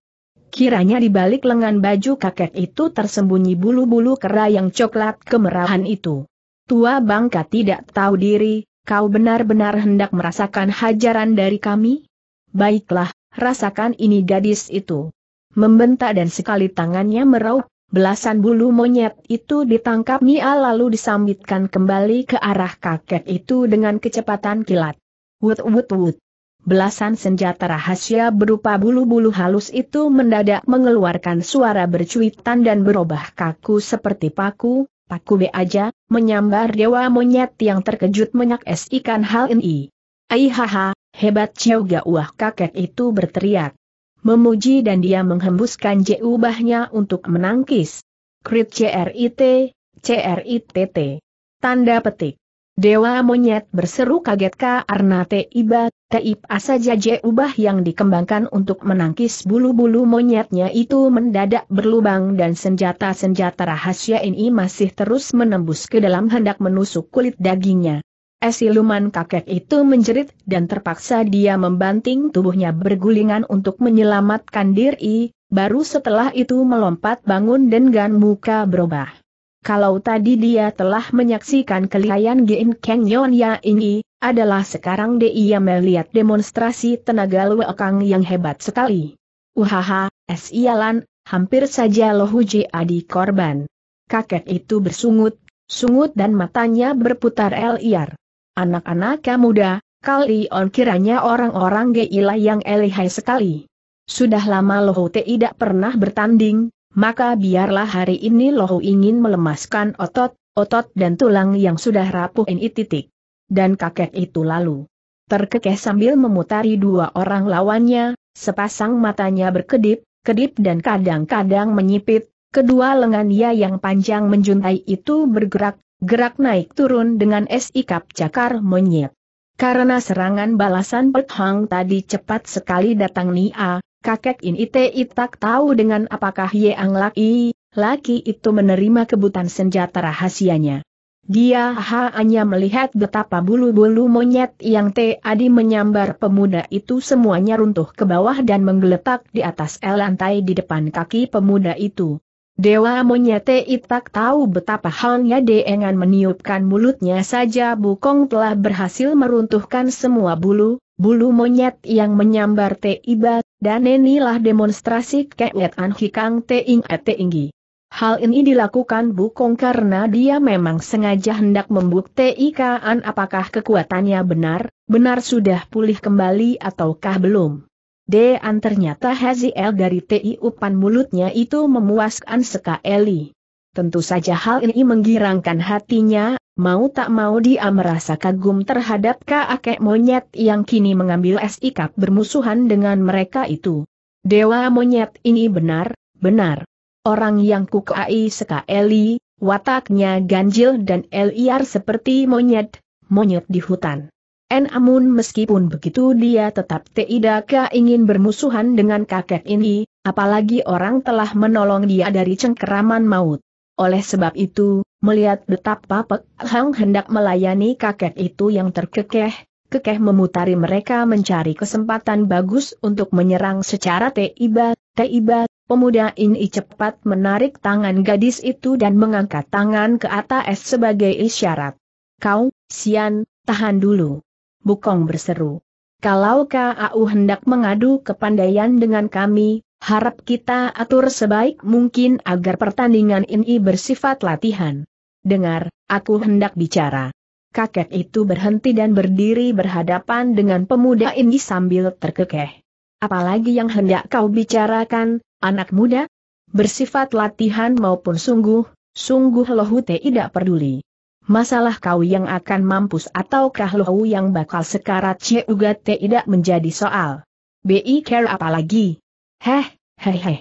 Kiranya di balik lengan baju kakek itu tersembunyi bulu-bulu kera yang coklat kemerahan itu. Tua bangka tidak tahu diri, kau benar-benar hendak merasakan hajaran dari kami? Baiklah, rasakan ini gadis itu. Membentak dan sekali tangannya meraup, belasan bulu monyet itu ditangkap Nia lalu disambitkan kembali ke arah kakek itu dengan kecepatan kilat. Wut wut wut belasan senjata rahasia berupa bulu-bulu halus itu mendadak mengeluarkan suara bercuitan dan berubah kaku seperti paku, paku be aja, menyambar dewa monyet yang terkejut menyak es ikan hal ini. Aihaha, hebat Ciao Wah kakek itu berteriak. Memuji dan dia menghembuskan jubahnya untuk menangkis. Krit CRIT, CRITT. Tanda petik. Dewa monyet berseru kaget karena Teiba, Teib asa jaje ubah yang dikembangkan untuk menangkis bulu-bulu monyetnya itu mendadak berlubang dan senjata-senjata rahasia ini masih terus menembus ke dalam hendak menusuk kulit dagingnya. Esiluman kakek itu menjerit dan terpaksa dia membanting tubuhnya bergulingan untuk menyelamatkan diri, baru setelah itu melompat bangun dengan muka berubah. Kalau tadi dia telah menyaksikan kelihayan Gin Kang Yon Ya ini, adalah sekarang dia melihat demonstrasi tenaga Luekang yang hebat sekali. Uhaha, sialan, hampir saja Lohuji Adi korban. Kakek itu bersungut, sungut dan matanya berputar liar. Anak-anak muda, kali on kiranya orang-orang gila yang elihai sekali. Sudah lama Lohu tidak pernah bertanding, maka biarlah hari ini Lohu ingin melemaskan otot, otot dan tulang yang sudah rapuh ini titik. Dan kakek itu lalu terkekeh sambil memutari dua orang lawannya, sepasang matanya berkedip, kedip dan kadang-kadang menyipit, kedua lengan ia yang panjang menjuntai itu bergerak, gerak naik turun dengan sikap cakar monyet. Karena serangan balasan Pet Hang tadi cepat sekali datang Nia, kakek ini Ti tak tahu dengan apakah Yang Laki, laki itu menerima kebutan senjata rahasianya. Dia hanya melihat betapa bulu-bulu monyet yang Adi menyambar pemuda itu semuanya runtuh ke bawah dan menggeletak di atas lantai di depan kaki pemuda itu. Dewa monyet tak tahu betapa halnya dengan meniupkan mulutnya saja Bukong telah berhasil meruntuhkan semua bulu, bulu monyet yang menyambar Tiba, dan inilah demonstrasi keet ing teing inggi. Hal ini dilakukan Bukong karena dia memang sengaja hendak membuktikan apakah kekuatannya benar, benar sudah pulih kembali ataukah belum. Dean ternyata Haziel dari TI upan mulutnya itu memuaskan sekali. Tentu saja hal ini menggirangkan hatinya, mau tak mau dia merasa kagum terhadap kakek monyet yang kini mengambil sikap bermusuhan dengan mereka itu. Dewa monyet ini benar, benar. Orang yang kukai sekali, wataknya ganjil dan liar seperti monyet, monyet di hutan. Namun meskipun begitu dia tetap tidak ingin bermusuhan dengan kakek ini, apalagi orang telah menolong dia dari cengkeraman maut. Oleh sebab itu, melihat betapa Pek Hang hendak melayani kakek itu yang terkekeh, kekeh memutari mereka mencari kesempatan bagus untuk menyerang secara tiba, tiba, pemuda ini cepat menarik tangan gadis itu dan mengangkat tangan ke atas sebagai isyarat. Kau, Sian, tahan dulu. Bukong berseru. Kalau Kau hendak mengadu kepandaian dengan kami, Harap kita atur sebaik mungkin agar pertandingan ini bersifat latihan. Dengar, aku hendak bicara. Kakek itu berhenti dan berdiri berhadapan dengan pemuda ini sambil terkekeh. Apalagi yang hendak kau bicarakan, anak muda? Bersifat latihan maupun sungguh, sungguh lohu tidak peduli. Masalah kau yang akan mampus ataukah Lohu yang bakal sekarat Ciuga tidak menjadi soal. Bi care apalagi? Heh, heh heh.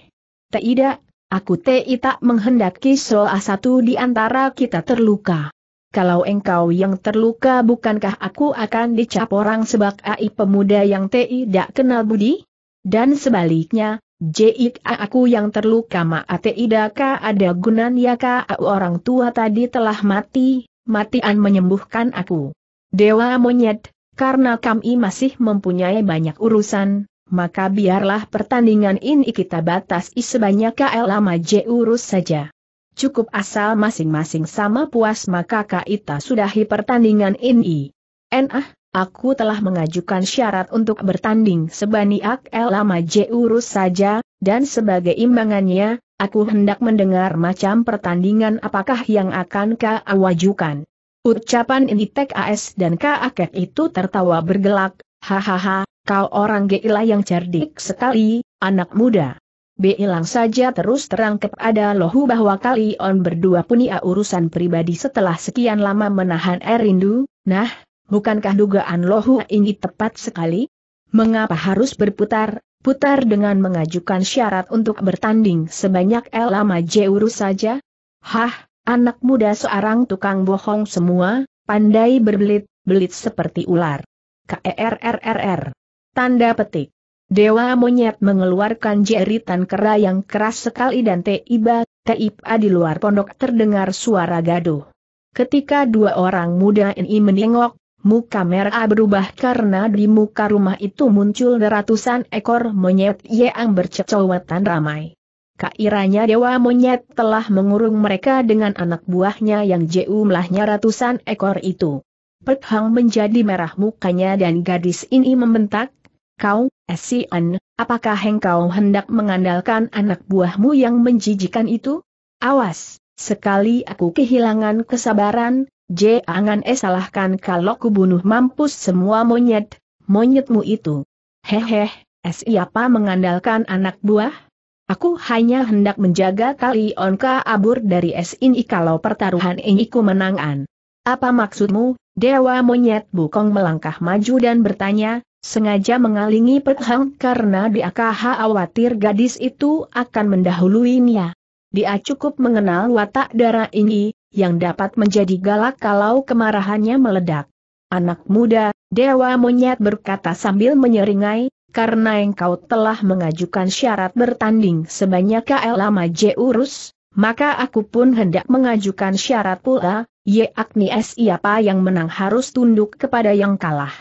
Tidak, aku ti tak menghendaki soal satu di antara kita terluka. Kalau engkau yang terluka bukankah aku akan dicap orang sebab ai pemuda yang tidak kenal budi? Dan sebaliknya, jik aku yang terluka maka tidak ada gunan ya ka orang tua tadi telah mati, matian menyembuhkan aku. Dewa monyet, karena kami masih mempunyai banyak urusan, maka biarlah pertandingan ini kita batasi sebanyak KL lama J urus saja. Cukup asal masing-masing sama puas maka kita sudahi pertandingan ini. Nah, aku telah mengajukan syarat untuk bertanding sebanyak KL lama J urus saja, dan sebagai imbangannya, aku hendak mendengar macam pertandingan apakah yang akan kau wajukan. Ucapan ini Tek AS dan Kakek itu tertawa bergelak, hahaha, Kau orang gila yang cerdik sekali, anak muda. Bilang saja terus terang kepada Lohu bahwa kali on berdua punya urusan pribadi setelah sekian lama menahan Erindu. nah, bukankah dugaan Lohu ini tepat sekali? Mengapa harus berputar, putar dengan mengajukan syarat untuk bertanding sebanyak Elama Jeuru saja? Hah, anak muda seorang tukang bohong semua, pandai berbelit, belit seperti ular. KERRRR Tanda petik. Dewa monyet mengeluarkan jeritan kera yang keras sekali dan tiba, tiba di luar pondok terdengar suara gaduh. Ketika dua orang muda ini menengok, muka merah berubah karena di muka rumah itu muncul ratusan ekor monyet yang bercecowetan ramai. Kairanya dewa monyet telah mengurung mereka dengan anak buahnya yang jumlahnya ratusan ekor itu. Pek menjadi merah mukanya dan gadis ini membentak, Kau, Sian, apakah engkau hendak mengandalkan anak buahmu yang menjijikan itu? Awas, sekali aku kehilangan kesabaran, jangan salahkan kalau kubunuh mampus semua monyet, monyetmu itu. Heheh, siapa mengandalkan anak buah? Aku hanya hendak menjaga tali onka abur dari es ini kalau pertaruhan iniku menangan. Apa maksudmu, Dewa Monyet Bukong melangkah maju dan bertanya, sengaja mengalingi Pekhang karena dia khawatir gadis itu akan mendahuluinya. Dia cukup mengenal watak darah ini, yang dapat menjadi galak kalau kemarahannya meledak. Anak muda, Dewa Monyet berkata sambil menyeringai, karena engkau telah mengajukan syarat bertanding sebanyak KL lama J urus, maka aku pun hendak mengajukan syarat pula, yakni siapa yang menang harus tunduk kepada yang kalah.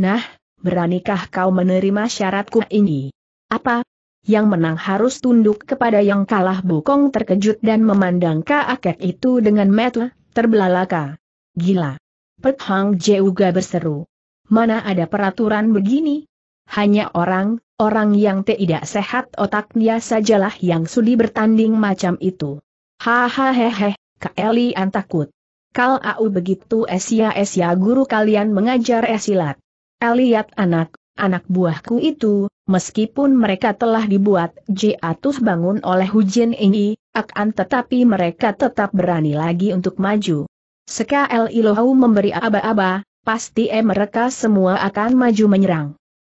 Nah, beranikah kau menerima syaratku ini? Apa? Yang menang harus tunduk kepada yang kalah bokong terkejut dan memandang kakek itu dengan metu, terbelalaka. Gila. Pek Hang Jeuga berseru. Mana ada peraturan begini? Hanya orang, orang yang tidak sehat otaknya sajalah yang sudi bertanding macam itu. Hahaha, Kaelian takut. Kalau begitu Esia Esia guru kalian mengajar esilat. Eliat eh, anak, anak buahku itu, meskipun mereka telah dibuat jatuh bangun oleh hujan ini, akan tetapi mereka tetap berani lagi untuk maju. Sekali Ilohau memberi aba-aba, pasti eh mereka semua akan maju menyerang.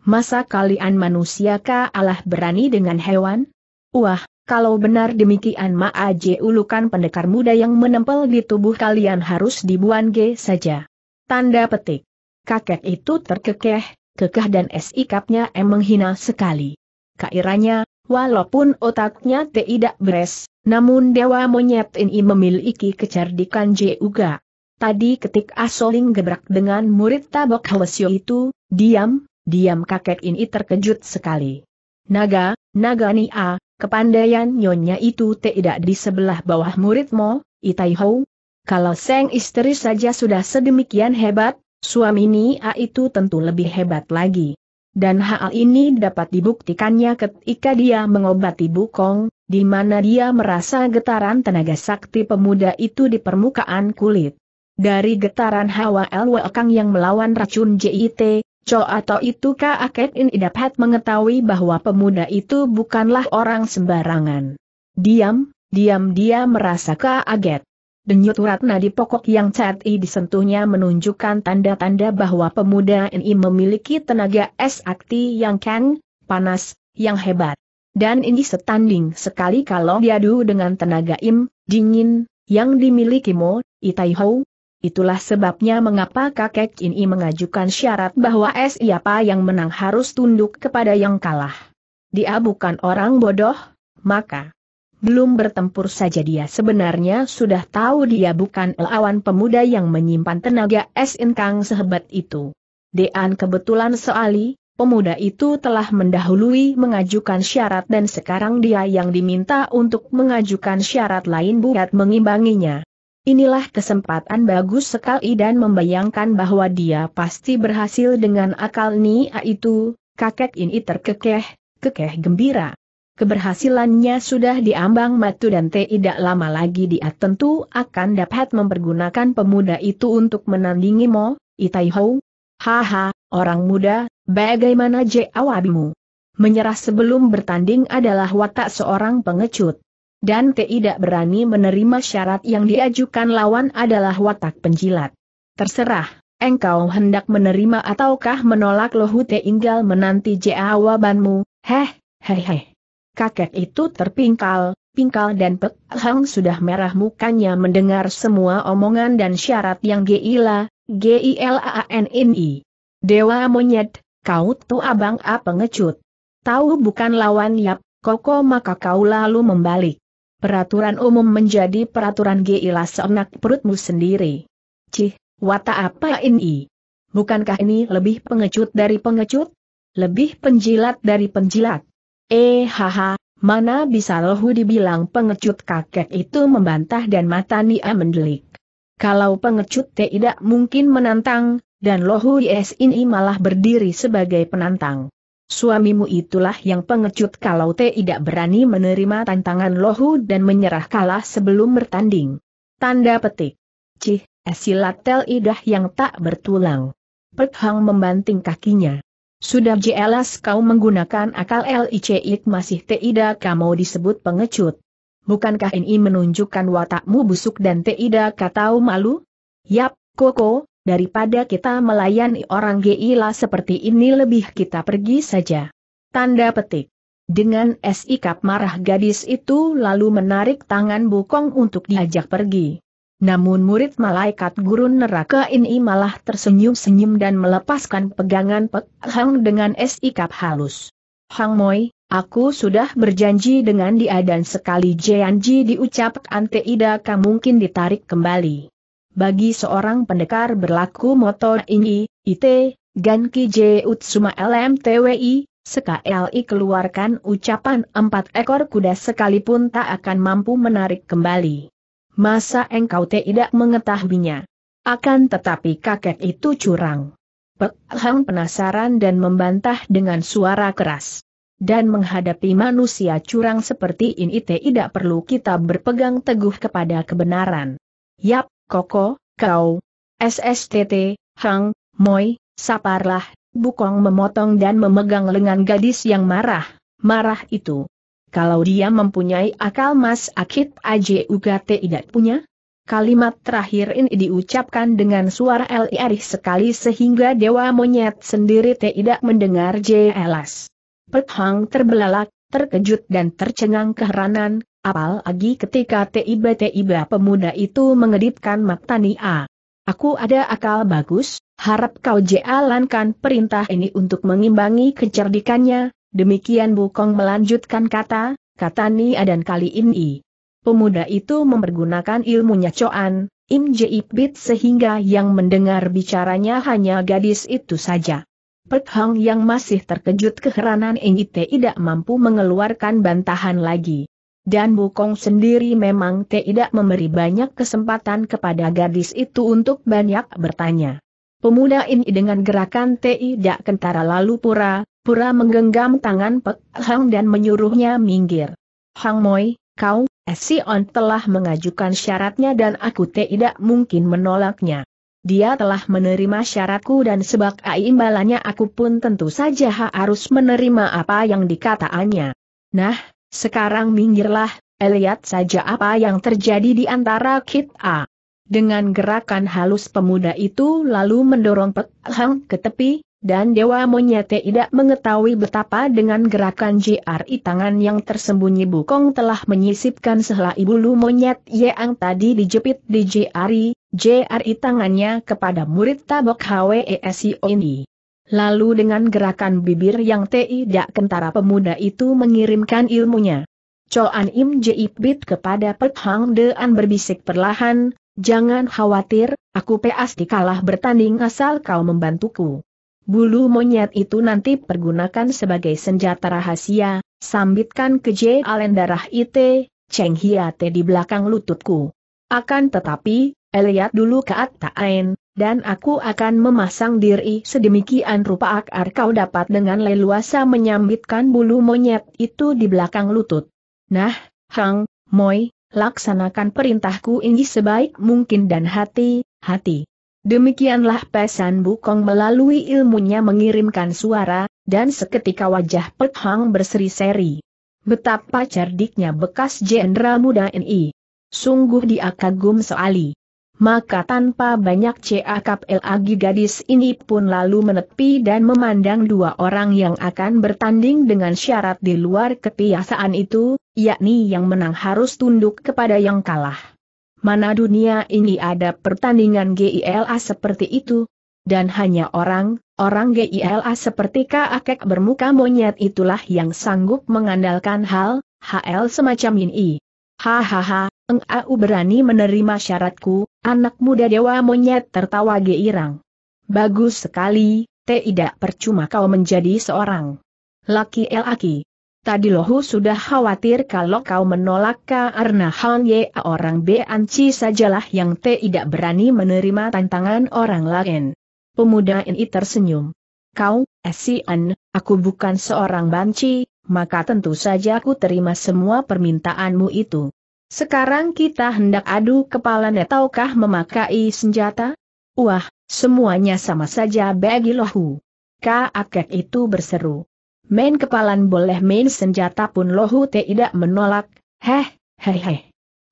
Masa kalian manusia ka Allah berani dengan hewan? Wah, kalau benar demikian aje ulukan pendekar muda yang menempel di tubuh kalian harus dibuang saja. Tanda petik kakek itu terkekeh, kekeh dan sikapnya emang hina sekali. Kairanya, walaupun otaknya tidak beres, namun dewa monyet ini memiliki kecerdikan juga. Tadi ketik Asoling gebrak dengan murid tabok Hwasyo itu, diam, diam kakek ini terkejut sekali. Naga, naga nia, kepandaian nyonya itu tidak di sebelah bawah muridmu, Itaiho. Kalau seng istri saja sudah sedemikian hebat, Suami a itu tentu lebih hebat lagi. Dan hal ini dapat dibuktikannya ketika dia mengobati Bukong, di mana dia merasa getaran tenaga sakti pemuda itu di permukaan kulit. Dari getaran hawa Elwe Kang yang melawan racun JIT, Cho atau itu Kaket In dapat mengetahui bahwa pemuda itu bukanlah orang sembarangan. Diam, diam dia merasa kaget. Denyut urat nadi pokok yang cati disentuhnya menunjukkan tanda-tanda bahwa pemuda ini memiliki tenaga es akti yang keng, panas, yang hebat. Dan ini setanding sekali kalau diadu dengan tenaga im, dingin, yang dimiliki Mo, Hou. Itulah sebabnya mengapa kakek ini mengajukan syarat bahwa es siapa yang menang harus tunduk kepada yang kalah. Dia bukan orang bodoh, maka belum bertempur saja dia sebenarnya sudah tahu dia bukan lawan pemuda yang menyimpan tenaga es Kang sehebat itu. Dean kebetulan soali, pemuda itu telah mendahului mengajukan syarat dan sekarang dia yang diminta untuk mengajukan syarat lain buat mengimbanginya. Inilah kesempatan bagus sekali dan membayangkan bahwa dia pasti berhasil dengan akal Nia itu, kakek ini terkekeh, kekeh gembira keberhasilannya sudah diambang matu dan tidak lama lagi dia tentu akan dapat mempergunakan pemuda itu untuk menandingi Mo, Itaiho. Haha, orang muda, bagaimana awabimu? Menyerah sebelum bertanding adalah watak seorang pengecut. Dan tidak berani menerima syarat yang diajukan lawan adalah watak penjilat. Terserah, engkau hendak menerima ataukah menolak lohu tinggal menanti jawabanmu, heh, heh heh. Kakek itu terpingkal, pingkal dan Pek Hang sudah merah mukanya mendengar semua omongan dan syarat yang gila, g Dewa monyet, kau tuh abang A pengecut. Tahu bukan lawan yap, koko maka kau lalu membalik. Peraturan umum menjadi peraturan gila seenak perutmu sendiri. Cih, wata apa ini? Bukankah ini lebih pengecut dari pengecut? Lebih penjilat dari penjilat? Eh haha, mana bisa lohu dibilang pengecut kakek itu membantah dan mata Nia mendelik. Kalau pengecut tidak mungkin menantang, dan lohu yes ini malah berdiri sebagai penantang. Suamimu itulah yang pengecut kalau tidak berani menerima tantangan lohu dan menyerah kalah sebelum bertanding. Tanda petik. Cih, esilat tel idah yang tak bertulang. Pek membanting kakinya. Sudah jelas kau menggunakan akal LICIK masih tidak kamu disebut pengecut. Bukankah ini menunjukkan watakmu busuk dan tidak kau malu? Yap, Koko, daripada kita melayani orang gila seperti ini lebih kita pergi saja. Tanda petik. Dengan sikap marah gadis itu lalu menarik tangan Bukong untuk diajak pergi. Namun murid malaikat gurun neraka ini malah tersenyum-senyum dan melepaskan pegangan Pek Hang dengan sikap halus. Hang Moi, aku sudah berjanji dengan dia dan sekali janji diucap ida kamu mungkin ditarik kembali. Bagi seorang pendekar berlaku motor ini, ite, Ganki J. Utsuma LMTWI, sekali keluarkan ucapan empat ekor kuda sekalipun tak akan mampu menarik kembali masa engkau tidak mengetahuinya? Akan tetapi kakek itu curang. Pek Hang penasaran dan membantah dengan suara keras. Dan menghadapi manusia curang seperti ini tidak perlu kita berpegang teguh kepada kebenaran. Yap, Koko, kau, SSTT, Hang, Moi, saparlah, Bukong memotong dan memegang lengan gadis yang marah, marah itu. Kalau dia mempunyai akal Mas Akit Aje uga tidak punya? Kalimat terakhir ini diucapkan dengan suara liar sekali sehingga Dewa Monyet sendiri tidak mendengar jelas. Pethang terbelalak, terkejut dan tercengang keheranan, apalagi ketika tiba-tiba pemuda itu mengedipkan matanya. Aku ada akal bagus, harap kau jalankan perintah ini untuk mengimbangi kecerdikannya, Demikian Bukong melanjutkan kata, kata Nia dan kali ini. Pemuda itu mempergunakan ilmunya Coan, Im Jeibit sehingga yang mendengar bicaranya hanya gadis itu saja. Pek Hong yang masih terkejut keheranan ini tidak mampu mengeluarkan bantahan lagi. Dan Bukong sendiri memang tidak memberi banyak kesempatan kepada gadis itu untuk banyak bertanya. Pemuda ini dengan gerakan tidak kentara lalu pura, Pura menggenggam tangan Pek Hang dan menyuruhnya minggir. Hang Moi, kau, eh, Sion telah mengajukan syaratnya dan aku tidak mungkin menolaknya. Dia telah menerima syaratku dan sebab imbalannya aku pun tentu saja harus menerima apa yang dikataannya. Nah, sekarang minggirlah, lihat saja apa yang terjadi di antara kita. Dengan gerakan halus pemuda itu lalu mendorong Pek Hang ke tepi, dan Dewa Monyete tidak mengetahui betapa dengan gerakan JRI tangan yang tersembunyi Bukong telah menyisipkan sehelai bulu monyet yang tadi dijepit di JRI, JRI tangannya kepada murid tabok HWESIO e ini. Lalu dengan gerakan bibir yang tidak kentara pemuda itu mengirimkan ilmunya. Choan Im Jibit kepada Pek Hang Dean berbisik perlahan, Jangan khawatir, aku pasti kalah bertanding asal kau membantuku. Bulu monyet itu nanti pergunakan sebagai senjata rahasia, sambitkan ke J. Allen darah IT, Cheng Hiate di belakang lututku. Akan tetapi, lihat dulu ke Ain, dan aku akan memasang diri sedemikian rupa akar kau dapat dengan leluasa menyambitkan bulu monyet itu di belakang lutut. Nah, Hang, Moi, laksanakan perintahku ini sebaik mungkin dan hati, hati. Demikianlah Pesan Bukong melalui ilmunya mengirimkan suara, dan seketika wajah Pek Hang berseri-seri. Betapa cerdiknya bekas jenderal muda ini! Sungguh dia kagum sekali. Maka tanpa banyak cakap lagi gadis ini pun lalu menepi dan memandang dua orang yang akan bertanding dengan syarat di luar kebiasaan itu, yakni yang menang harus tunduk kepada yang kalah. Mana dunia ini ada pertandingan GILA seperti itu? Dan hanya orang, orang GILA seperti Kakek bermuka monyet itulah yang sanggup mengandalkan hal, hal semacam ini. Hahaha, engau berani menerima syaratku, anak muda dewa monyet tertawa geirang. Bagus sekali, tidak percuma kau menjadi seorang laki-laki. Tadi Lohu sudah khawatir kalau kau menolak karena Han Ye orang Beanci sajalah yang tidak berani menerima tantangan orang lain. Pemuda ini tersenyum. Kau, eh an, aku bukan seorang banci, maka tentu saja aku terima semua permintaanmu itu. Sekarang kita hendak adu kepala netaukah memakai senjata? Wah, semuanya sama saja bagi Lohu. Kakek itu berseru main kepalan boleh main senjata pun lohu tidak menolak, heh, heh heh.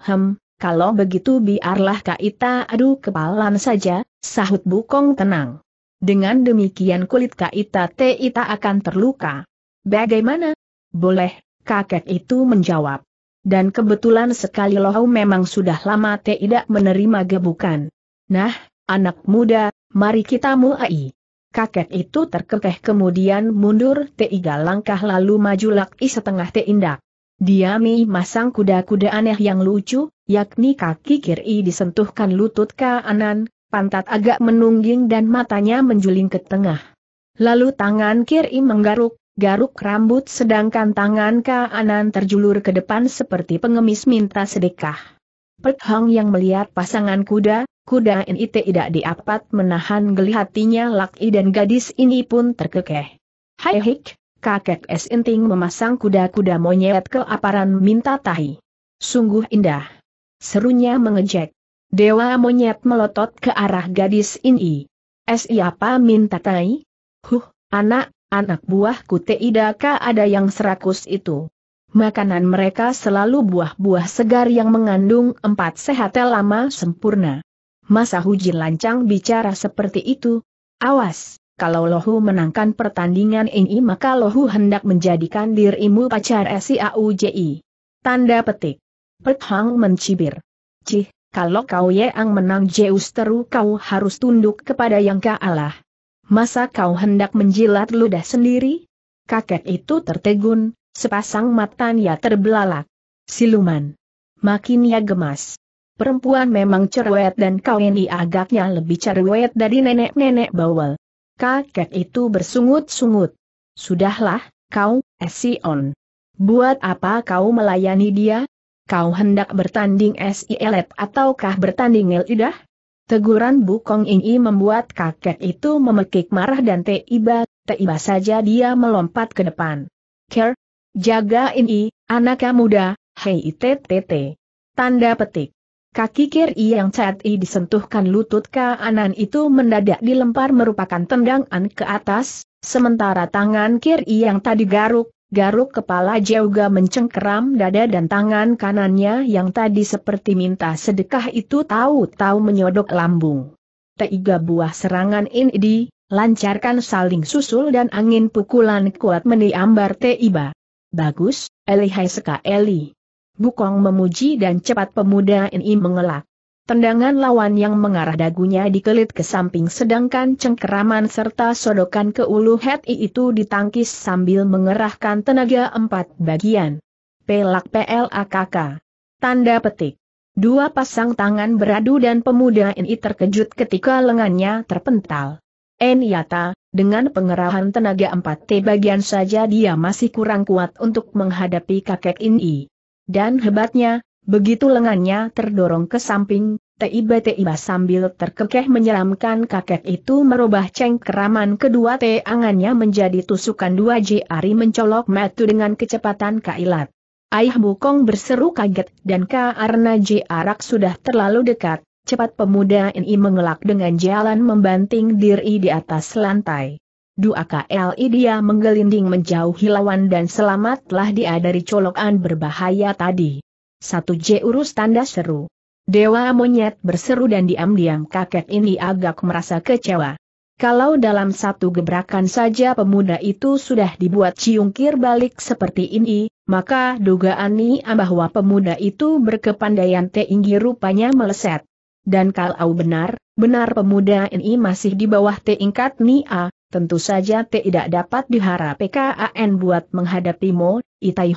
Hem, kalau begitu biarlah Kaita adu kepalan saja, sahut Bukong tenang. Dengan demikian kulit Kaita Teita akan terluka. Bagaimana? Boleh, kakek itu menjawab. Dan kebetulan sekali lohu memang sudah lama tidak menerima gebukan. Nah, anak muda, mari kita mulai. Kakek itu terkekeh kemudian mundur tiga langkah lalu maju laki setengah teindak. Diami masang kuda-kuda aneh yang lucu, yakni kaki kiri disentuhkan lutut kanan, pantat agak menungging dan matanya menjuling ke tengah. Lalu tangan kiri menggaruk, garuk rambut sedangkan tangan kanan terjulur ke depan seperti pengemis minta sedekah. Pek Hong yang melihat pasangan kuda, kuda NIT tidak diapat menahan geli hatinya laki dan gadis ini pun terkekeh. Hai hik, kakek Sinting memasang kuda-kuda monyet ke aparan minta tahi. Sungguh indah. Serunya mengejek. Dewa monyet melotot ke arah gadis ini. Es apa minta tahi? Huh, anak, anak buah buahku tidak ada yang serakus itu. Makanan mereka selalu buah-buah segar yang mengandung empat sehat lama sempurna. Masa hujin lancang bicara seperti itu? Awas, kalau Lohu menangkan pertandingan ini maka Lohu hendak menjadikan dirimu pacar SIAUJI. Tanda petik. Pek Hang mencibir. Cih, kalau kau yang menang Zeus teru kau harus tunduk kepada yang kalah. Masa kau hendak menjilat ludah sendiri? Kakek itu tertegun, sepasang matanya terbelalak. Siluman. Makin ia gemas perempuan memang cerewet dan kau ini agaknya lebih cerewet dari nenek-nenek bawel. Kakek itu bersungut-sungut. Sudahlah, kau, Sion. Buat apa kau melayani dia? Kau hendak bertanding Silet ataukah bertanding Elidah? Teguran Bukong ini membuat kakek itu memekik marah dan tiba, tiba saja dia melompat ke depan. Ker, jaga ini, anak muda, hei ttt. Tanda petik. Kaki kiri yang cati disentuhkan lutut kanan itu mendadak dilempar merupakan tendangan ke atas, sementara tangan kiri yang tadi garuk, garuk kepala Jauga mencengkeram dada dan tangan kanannya yang tadi seperti minta sedekah itu tahu-tahu menyodok lambung. Tiga buah serangan ini, lancarkan saling susul dan angin pukulan kuat meniambar tiba. Bagus, Elihai Seka Eli. Bukong memuji dan cepat pemuda ini mengelak. Tendangan lawan yang mengarah dagunya dikelit ke samping sedangkan cengkeraman serta sodokan ke ulu hati itu ditangkis sambil mengerahkan tenaga empat bagian. Pelak PLAKK. Tanda petik. Dua pasang tangan beradu dan pemuda ini terkejut ketika lengannya terpental. Enyata, dengan pengerahan tenaga empat t bagian saja dia masih kurang kuat untuk menghadapi kakek ini. Dan hebatnya, begitu lengannya terdorong ke samping, tiba-tiba sambil terkekeh menyeramkan kakek itu merubah cengkeraman kedua tangannya menjadi tusukan dua jari mencolok metu dengan kecepatan kailat. Ayah Bukong berseru kaget dan karena jarak sudah terlalu dekat, cepat pemuda ini mengelak dengan jalan membanting diri di atas lantai. Dua KLI dia menggelinding menjauhi lawan dan selamatlah dia dari colokan berbahaya tadi. Satu J urus tanda seru. Dewa monyet berseru dan diam-diam kakek ini agak merasa kecewa. Kalau dalam satu gebrakan saja pemuda itu sudah dibuat ciungkir balik seperti ini, maka dugaan ini bahwa pemuda itu berkepandaian tinggi rupanya meleset. Dan kalau benar, benar pemuda ini masih di bawah tingkat Nia, tentu saja tidak dapat diharap PKAN buat menghadapi Mo, Itai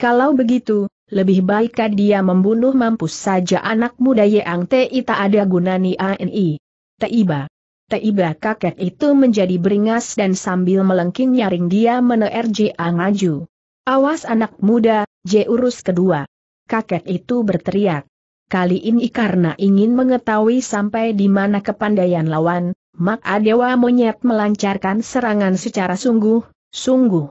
Kalau begitu, lebih baikkah dia membunuh mampus saja anak muda Yang Ti tak ada gunani ANI. Teiba. Teiba kakek itu menjadi beringas dan sambil melengking nyaring dia menerji angaju. Awas anak muda, J urus kedua. Kakek itu berteriak. Kali ini karena ingin mengetahui sampai di mana kepandaian lawan, Mak Dewa Monyet melancarkan serangan secara sungguh-sungguh.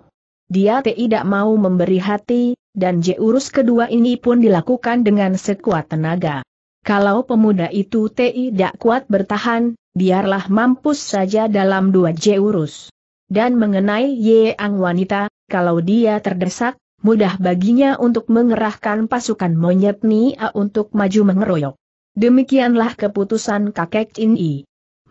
Dia tidak mau memberi hati, dan jeurus kedua ini pun dilakukan dengan sekuat tenaga. Kalau pemuda itu tidak kuat bertahan, biarlah mampus saja dalam dua jeurus. Dan mengenai Ye Yeang wanita, kalau dia terdesak, mudah baginya untuk mengerahkan pasukan monyet Nia untuk maju mengeroyok. Demikianlah keputusan kakek Chin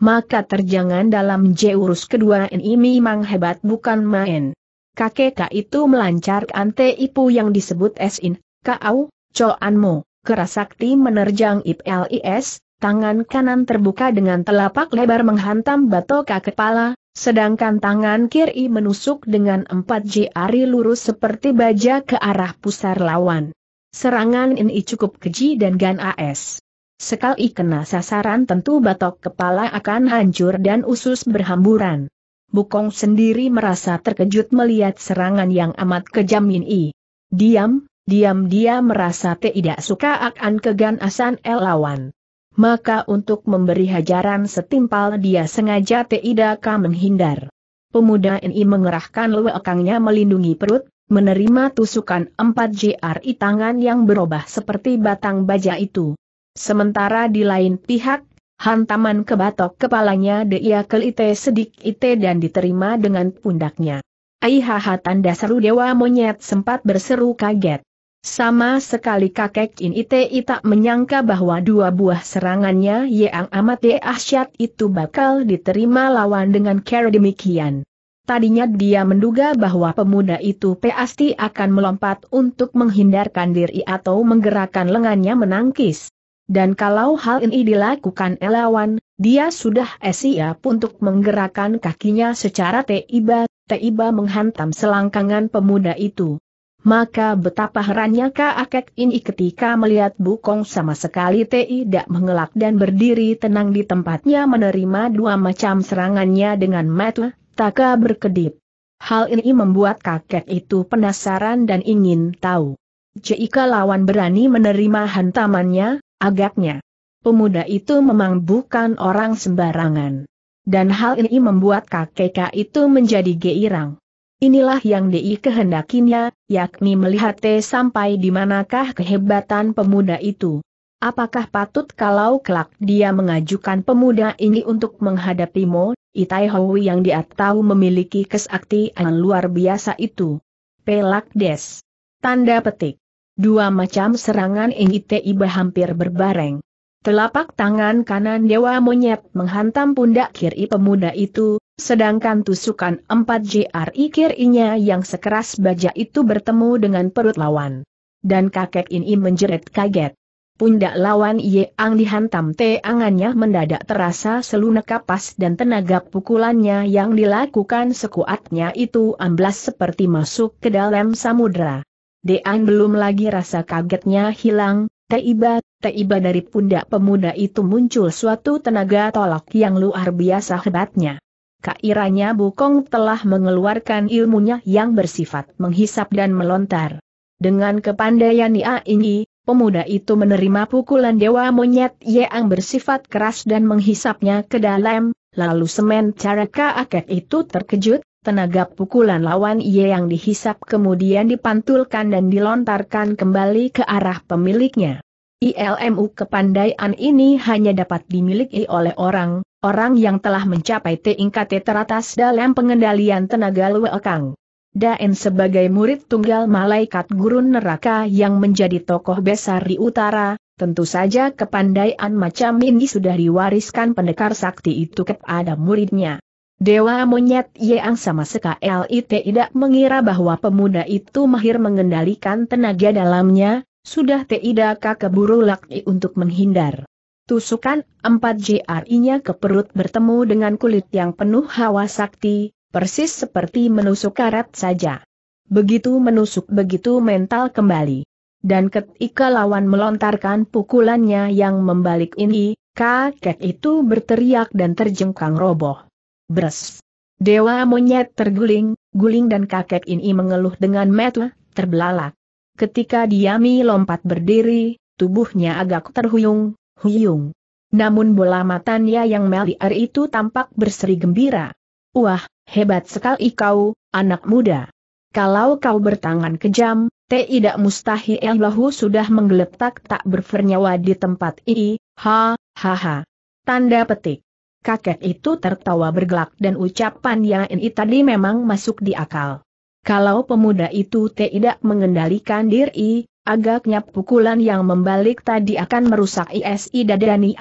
maka terjangan dalam Jeurus kedua ini memang hebat bukan main. Kakek itu melancar ante ipu yang disebut Esin, Kau, Coanmo, kerasakti menerjang iples, tangan kanan terbuka dengan telapak lebar menghantam batoka kepala, sedangkan tangan kiri menusuk dengan empat jari lurus seperti baja ke arah pusar lawan. Serangan ini cukup keji dan ganas. Sekali kena sasaran tentu batok kepala akan hancur dan usus berhamburan. Bukong sendiri merasa terkejut melihat serangan yang amat kejam ini. Diam, diam dia merasa tidak suka akan keganasan lawan. Maka untuk memberi hajaran setimpal dia sengaja tidak menghindar. Pemuda ini mengerahkan lewekangnya melindungi perut, menerima tusukan empat JRI tangan yang berubah seperti batang baja itu. Sementara di lain pihak, hantaman kebatok kepalanya dia Kelite ite dan diterima dengan pundaknya. Aihaha tanda seru dewa monyet sempat berseru kaget. Sama sekali kakek In Ite tak menyangka bahwa dua buah serangannya yang amat ahsyat itu bakal diterima lawan dengan cara demikian. Tadinya dia menduga bahwa pemuda itu pasti akan melompat untuk menghindarkan diri atau menggerakkan lengannya menangkis. Dan kalau hal ini dilakukan Elawan, dia sudah siap untuk menggerakkan kakinya secara tiba, tiba menghantam selangkangan pemuda itu. Maka betapa herannya Kakek ini ketika melihat Bukong sama sekali tidak mengelak dan berdiri tenang di tempatnya menerima dua macam serangannya dengan mata, tak berkedip. Hal ini membuat kakek itu penasaran dan ingin tahu. Jika lawan berani menerima hantamannya, agaknya. Pemuda itu memang bukan orang sembarangan. Dan hal ini membuat kakek itu menjadi geirang. Inilah yang Di kehendakinya, yakni melihat T sampai di manakah kehebatan pemuda itu. Apakah patut kalau kelak dia mengajukan pemuda ini untuk menghadapi Mo, Itai Hou yang dia tahu memiliki kesaktian luar biasa itu? Pelak Des. Tanda petik. Dua macam serangan tiba hampir berbareng. Telapak tangan kanan Dewa Monyet menghantam pundak kiri pemuda itu, sedangkan tusukan 4 JRI kirinya yang sekeras baja itu bertemu dengan perut lawan. Dan kakek ini menjerit kaget. Pundak lawan Yeang dihantam teangannya mendadak terasa selunak kapas dan tenaga pukulannya yang dilakukan sekuatnya itu amblas seperti masuk ke dalam samudera. Dean belum lagi rasa kagetnya hilang, Tiba, tiba dari pundak pemuda itu muncul suatu tenaga tolak yang luar biasa hebatnya. Kairanya Bukong telah mengeluarkan ilmunya yang bersifat menghisap dan melontar. Dengan kepandaian ia ini, pemuda itu menerima pukulan dewa monyet yang bersifat keras dan menghisapnya ke dalam, lalu semen cara kakek itu terkejut, tenaga pukulan lawan Ye yang dihisap kemudian dipantulkan dan dilontarkan kembali ke arah pemiliknya. ILMU kepandaian ini hanya dapat dimiliki oleh orang, orang yang telah mencapai tingkat teratas dalam pengendalian tenaga luekang. Daen sebagai murid tunggal malaikat gurun neraka yang menjadi tokoh besar di utara, tentu saja kepandaian macam ini sudah diwariskan pendekar sakti itu kepada muridnya. Dewa monyet Yang sama sekali tidak mengira bahwa pemuda itu mahir mengendalikan tenaga dalamnya, sudah tidak keburu laki untuk menghindar. Tusukan 4 JRI-nya ke perut bertemu dengan kulit yang penuh hawa sakti, persis seperti menusuk karat saja. Begitu menusuk begitu mental kembali. Dan ketika lawan melontarkan pukulannya yang membalik ini, kakek itu berteriak dan terjengkang roboh. Bres. Dewa monyet terguling, guling dan kakek ini mengeluh dengan metu, terbelalak. Ketika Diami lompat berdiri, tubuhnya agak terhuyung, huyung. Namun bola matanya yang meliar itu tampak berseri gembira. Wah, hebat sekali kau, anak muda. Kalau kau bertangan kejam, tidak mustahil lahu sudah menggeletak tak bernyawa di tempat ini, ha, ha, ha. Tanda petik kakek itu tertawa bergelak dan ucapan yang ini tadi memang masuk di akal. Kalau pemuda itu tidak mengendalikan diri, agaknya pukulan yang membalik tadi akan merusak ISI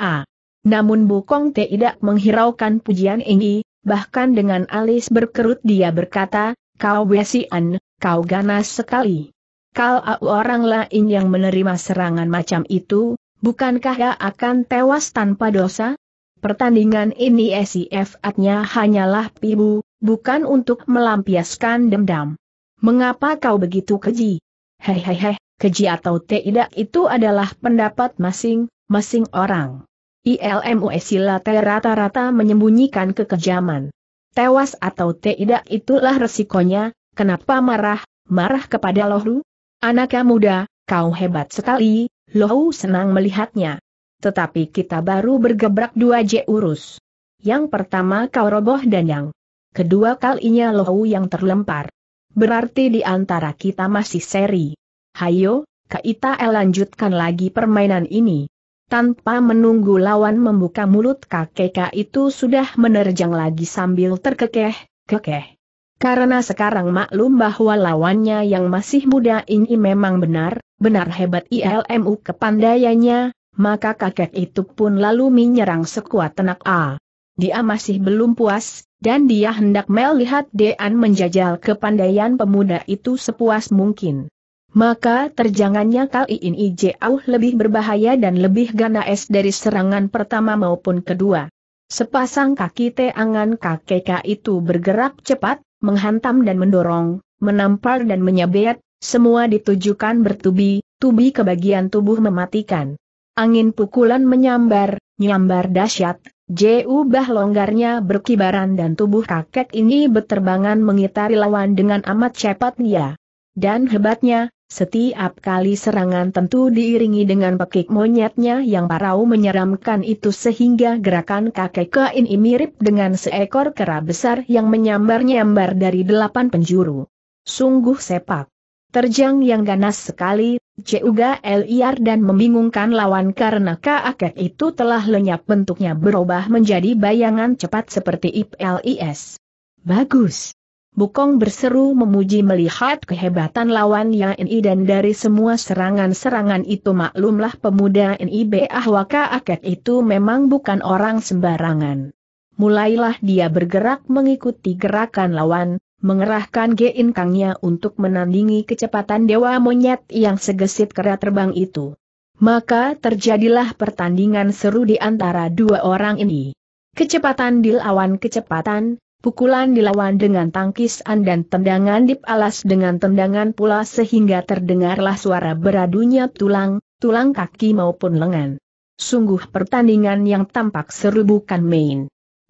A. Namun Bukong tidak menghiraukan pujian ini, bahkan dengan alis berkerut dia berkata, Kau Wesian, kau ganas sekali. Kalau orang lain yang menerima serangan macam itu, bukankah ia akan tewas tanpa dosa? Pertandingan ini sif nya hanyalah pibu, bukan untuk melampiaskan dendam. Mengapa kau begitu keji? Hehehe, keji atau tidak itu adalah pendapat masing-masing orang. Ilmu Silate rata-rata menyembunyikan kekejaman. Tewas atau tidak itulah resikonya, kenapa marah, marah kepada Lohu? Anak muda, kau hebat sekali, Lohu senang melihatnya tetapi kita baru bergebrak dua je urus. Yang pertama kau roboh dan yang kedua kalinya lohu yang terlempar. Berarti di antara kita masih seri. Hayo, kita lanjutkan lagi permainan ini. Tanpa menunggu lawan membuka mulut kakek itu sudah menerjang lagi sambil terkekeh, kekeh. Karena sekarang maklum bahwa lawannya yang masih muda ini memang benar, benar hebat ILMU kepandaiannya, maka kakek itu pun lalu menyerang sekuat tenak A. Dia masih belum puas, dan dia hendak melihat Dean menjajal kepandaian pemuda itu sepuas mungkin. Maka terjangannya kali ini jauh lebih berbahaya dan lebih ganas dari serangan pertama maupun kedua. Sepasang kaki teangan kakek itu bergerak cepat, menghantam dan mendorong, menampar dan menyabet, semua ditujukan bertubi, tubi ke bagian tubuh mematikan. Angin pukulan menyambar, nyambar dahsyat, Jeubah longgarnya berkibaran dan tubuh kakek ini berterbangan mengitari lawan dengan amat cepat dia. Dan hebatnya, setiap kali serangan tentu diiringi dengan pekik monyetnya yang parau menyeramkan itu sehingga gerakan kakek kain ini mirip dengan seekor kera besar yang menyambar-nyambar dari delapan penjuru. Sungguh sepak. Terjang yang ganas sekali, Cuga liar dan membingungkan lawan karena Kakek itu telah lenyap bentuknya berubah menjadi bayangan cepat seperti IPLIS. Bagus. Bukong berseru memuji melihat kehebatan lawan yang ini dan dari semua serangan-serangan itu maklumlah pemuda NIB bahwa Kakek itu memang bukan orang sembarangan mulailah dia bergerak mengikuti gerakan lawan, mengerahkan Gein Kangnya untuk menandingi kecepatan Dewa Monyet yang segesit kera terbang itu. Maka terjadilah pertandingan seru di antara dua orang ini. Kecepatan dilawan kecepatan, pukulan dilawan dengan tangkisan dan tendangan dipalas dengan tendangan pula sehingga terdengarlah suara beradunya tulang, tulang kaki maupun lengan. Sungguh pertandingan yang tampak seru bukan main.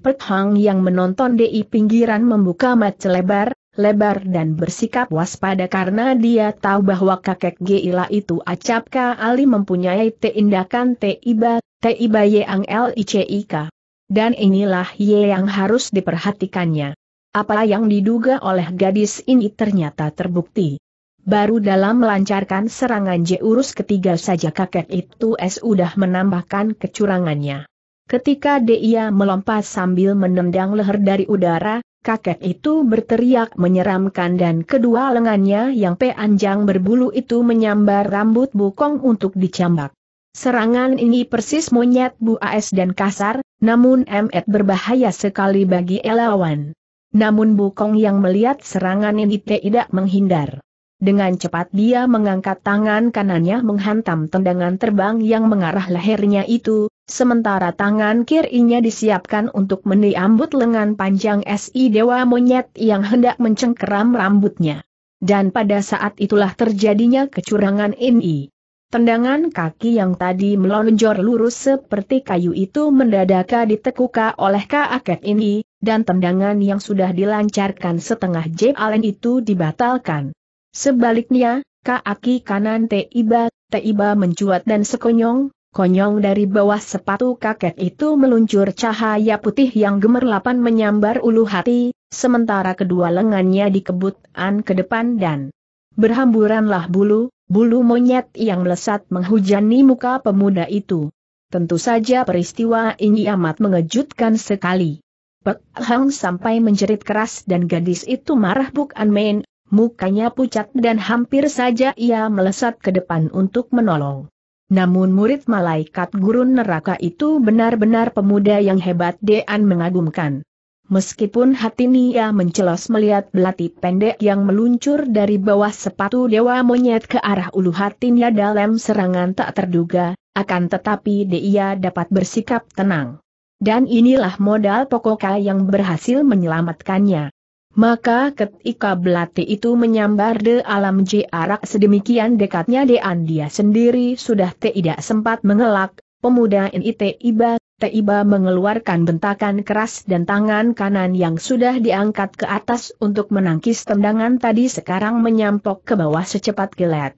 Pet yang menonton di pinggiran membuka mata lebar, lebar dan bersikap waspada karena dia tahu bahwa kakek Gila itu acapka Ali mempunyai tindakan Tiba, Tiba Yang LICIK. Dan inilah Ye yang harus diperhatikannya. Apa yang diduga oleh gadis ini ternyata terbukti. Baru dalam melancarkan serangan J urus ketiga saja kakek itu sudah menambahkan kecurangannya. Ketika dia melompat sambil menendang leher dari udara, kakek itu berteriak menyeramkan dan kedua lengannya yang panjang berbulu itu menyambar rambut bukong untuk dicambak. Serangan ini persis monyet buas dan kasar, namun emet berbahaya sekali bagi elawan. Namun bukong yang melihat serangan ini tidak menghindar. Dengan cepat dia mengangkat tangan kanannya menghantam tendangan terbang yang mengarah lehernya itu, Sementara tangan kirinya disiapkan untuk meniambut lengan panjang si dewa monyet yang hendak mencengkeram rambutnya. Dan pada saat itulah terjadinya kecurangan ini. Tendangan kaki yang tadi melonjor lurus seperti kayu itu mendadak ditekuka oleh Kaaket ini, dan tendangan yang sudah dilancarkan setengah J. alen itu dibatalkan. Sebaliknya, kaki kanan Tiba, Tiba mencuat dan sekonyong, Konyong dari bawah sepatu kakek itu meluncur cahaya putih yang gemerlapan menyambar ulu hati, sementara kedua lengannya dikebutan ke depan dan berhamburanlah bulu, bulu monyet yang melesat menghujani muka pemuda itu. Tentu saja peristiwa ini amat mengejutkan sekali. Pek Hang sampai menjerit keras dan gadis itu marah bukan main, mukanya pucat dan hampir saja ia melesat ke depan untuk menolong. Namun murid malaikat gurun neraka itu benar-benar pemuda yang hebat Dean mengagumkan. Meskipun hati Nia mencelos melihat belati pendek yang meluncur dari bawah sepatu dewa monyet ke arah ulu hati Nia dalam serangan tak terduga, akan tetapi dia dapat bersikap tenang. Dan inilah modal pokoknya yang berhasil menyelamatkannya. Maka ketika belati itu menyambar de alam jarak sedemikian dekatnya Dean dia sendiri sudah tidak sempat mengelak, pemuda ini tiba, tiba mengeluarkan bentakan keras dan tangan kanan yang sudah diangkat ke atas untuk menangkis tendangan tadi sekarang menyampok ke bawah secepat kilat.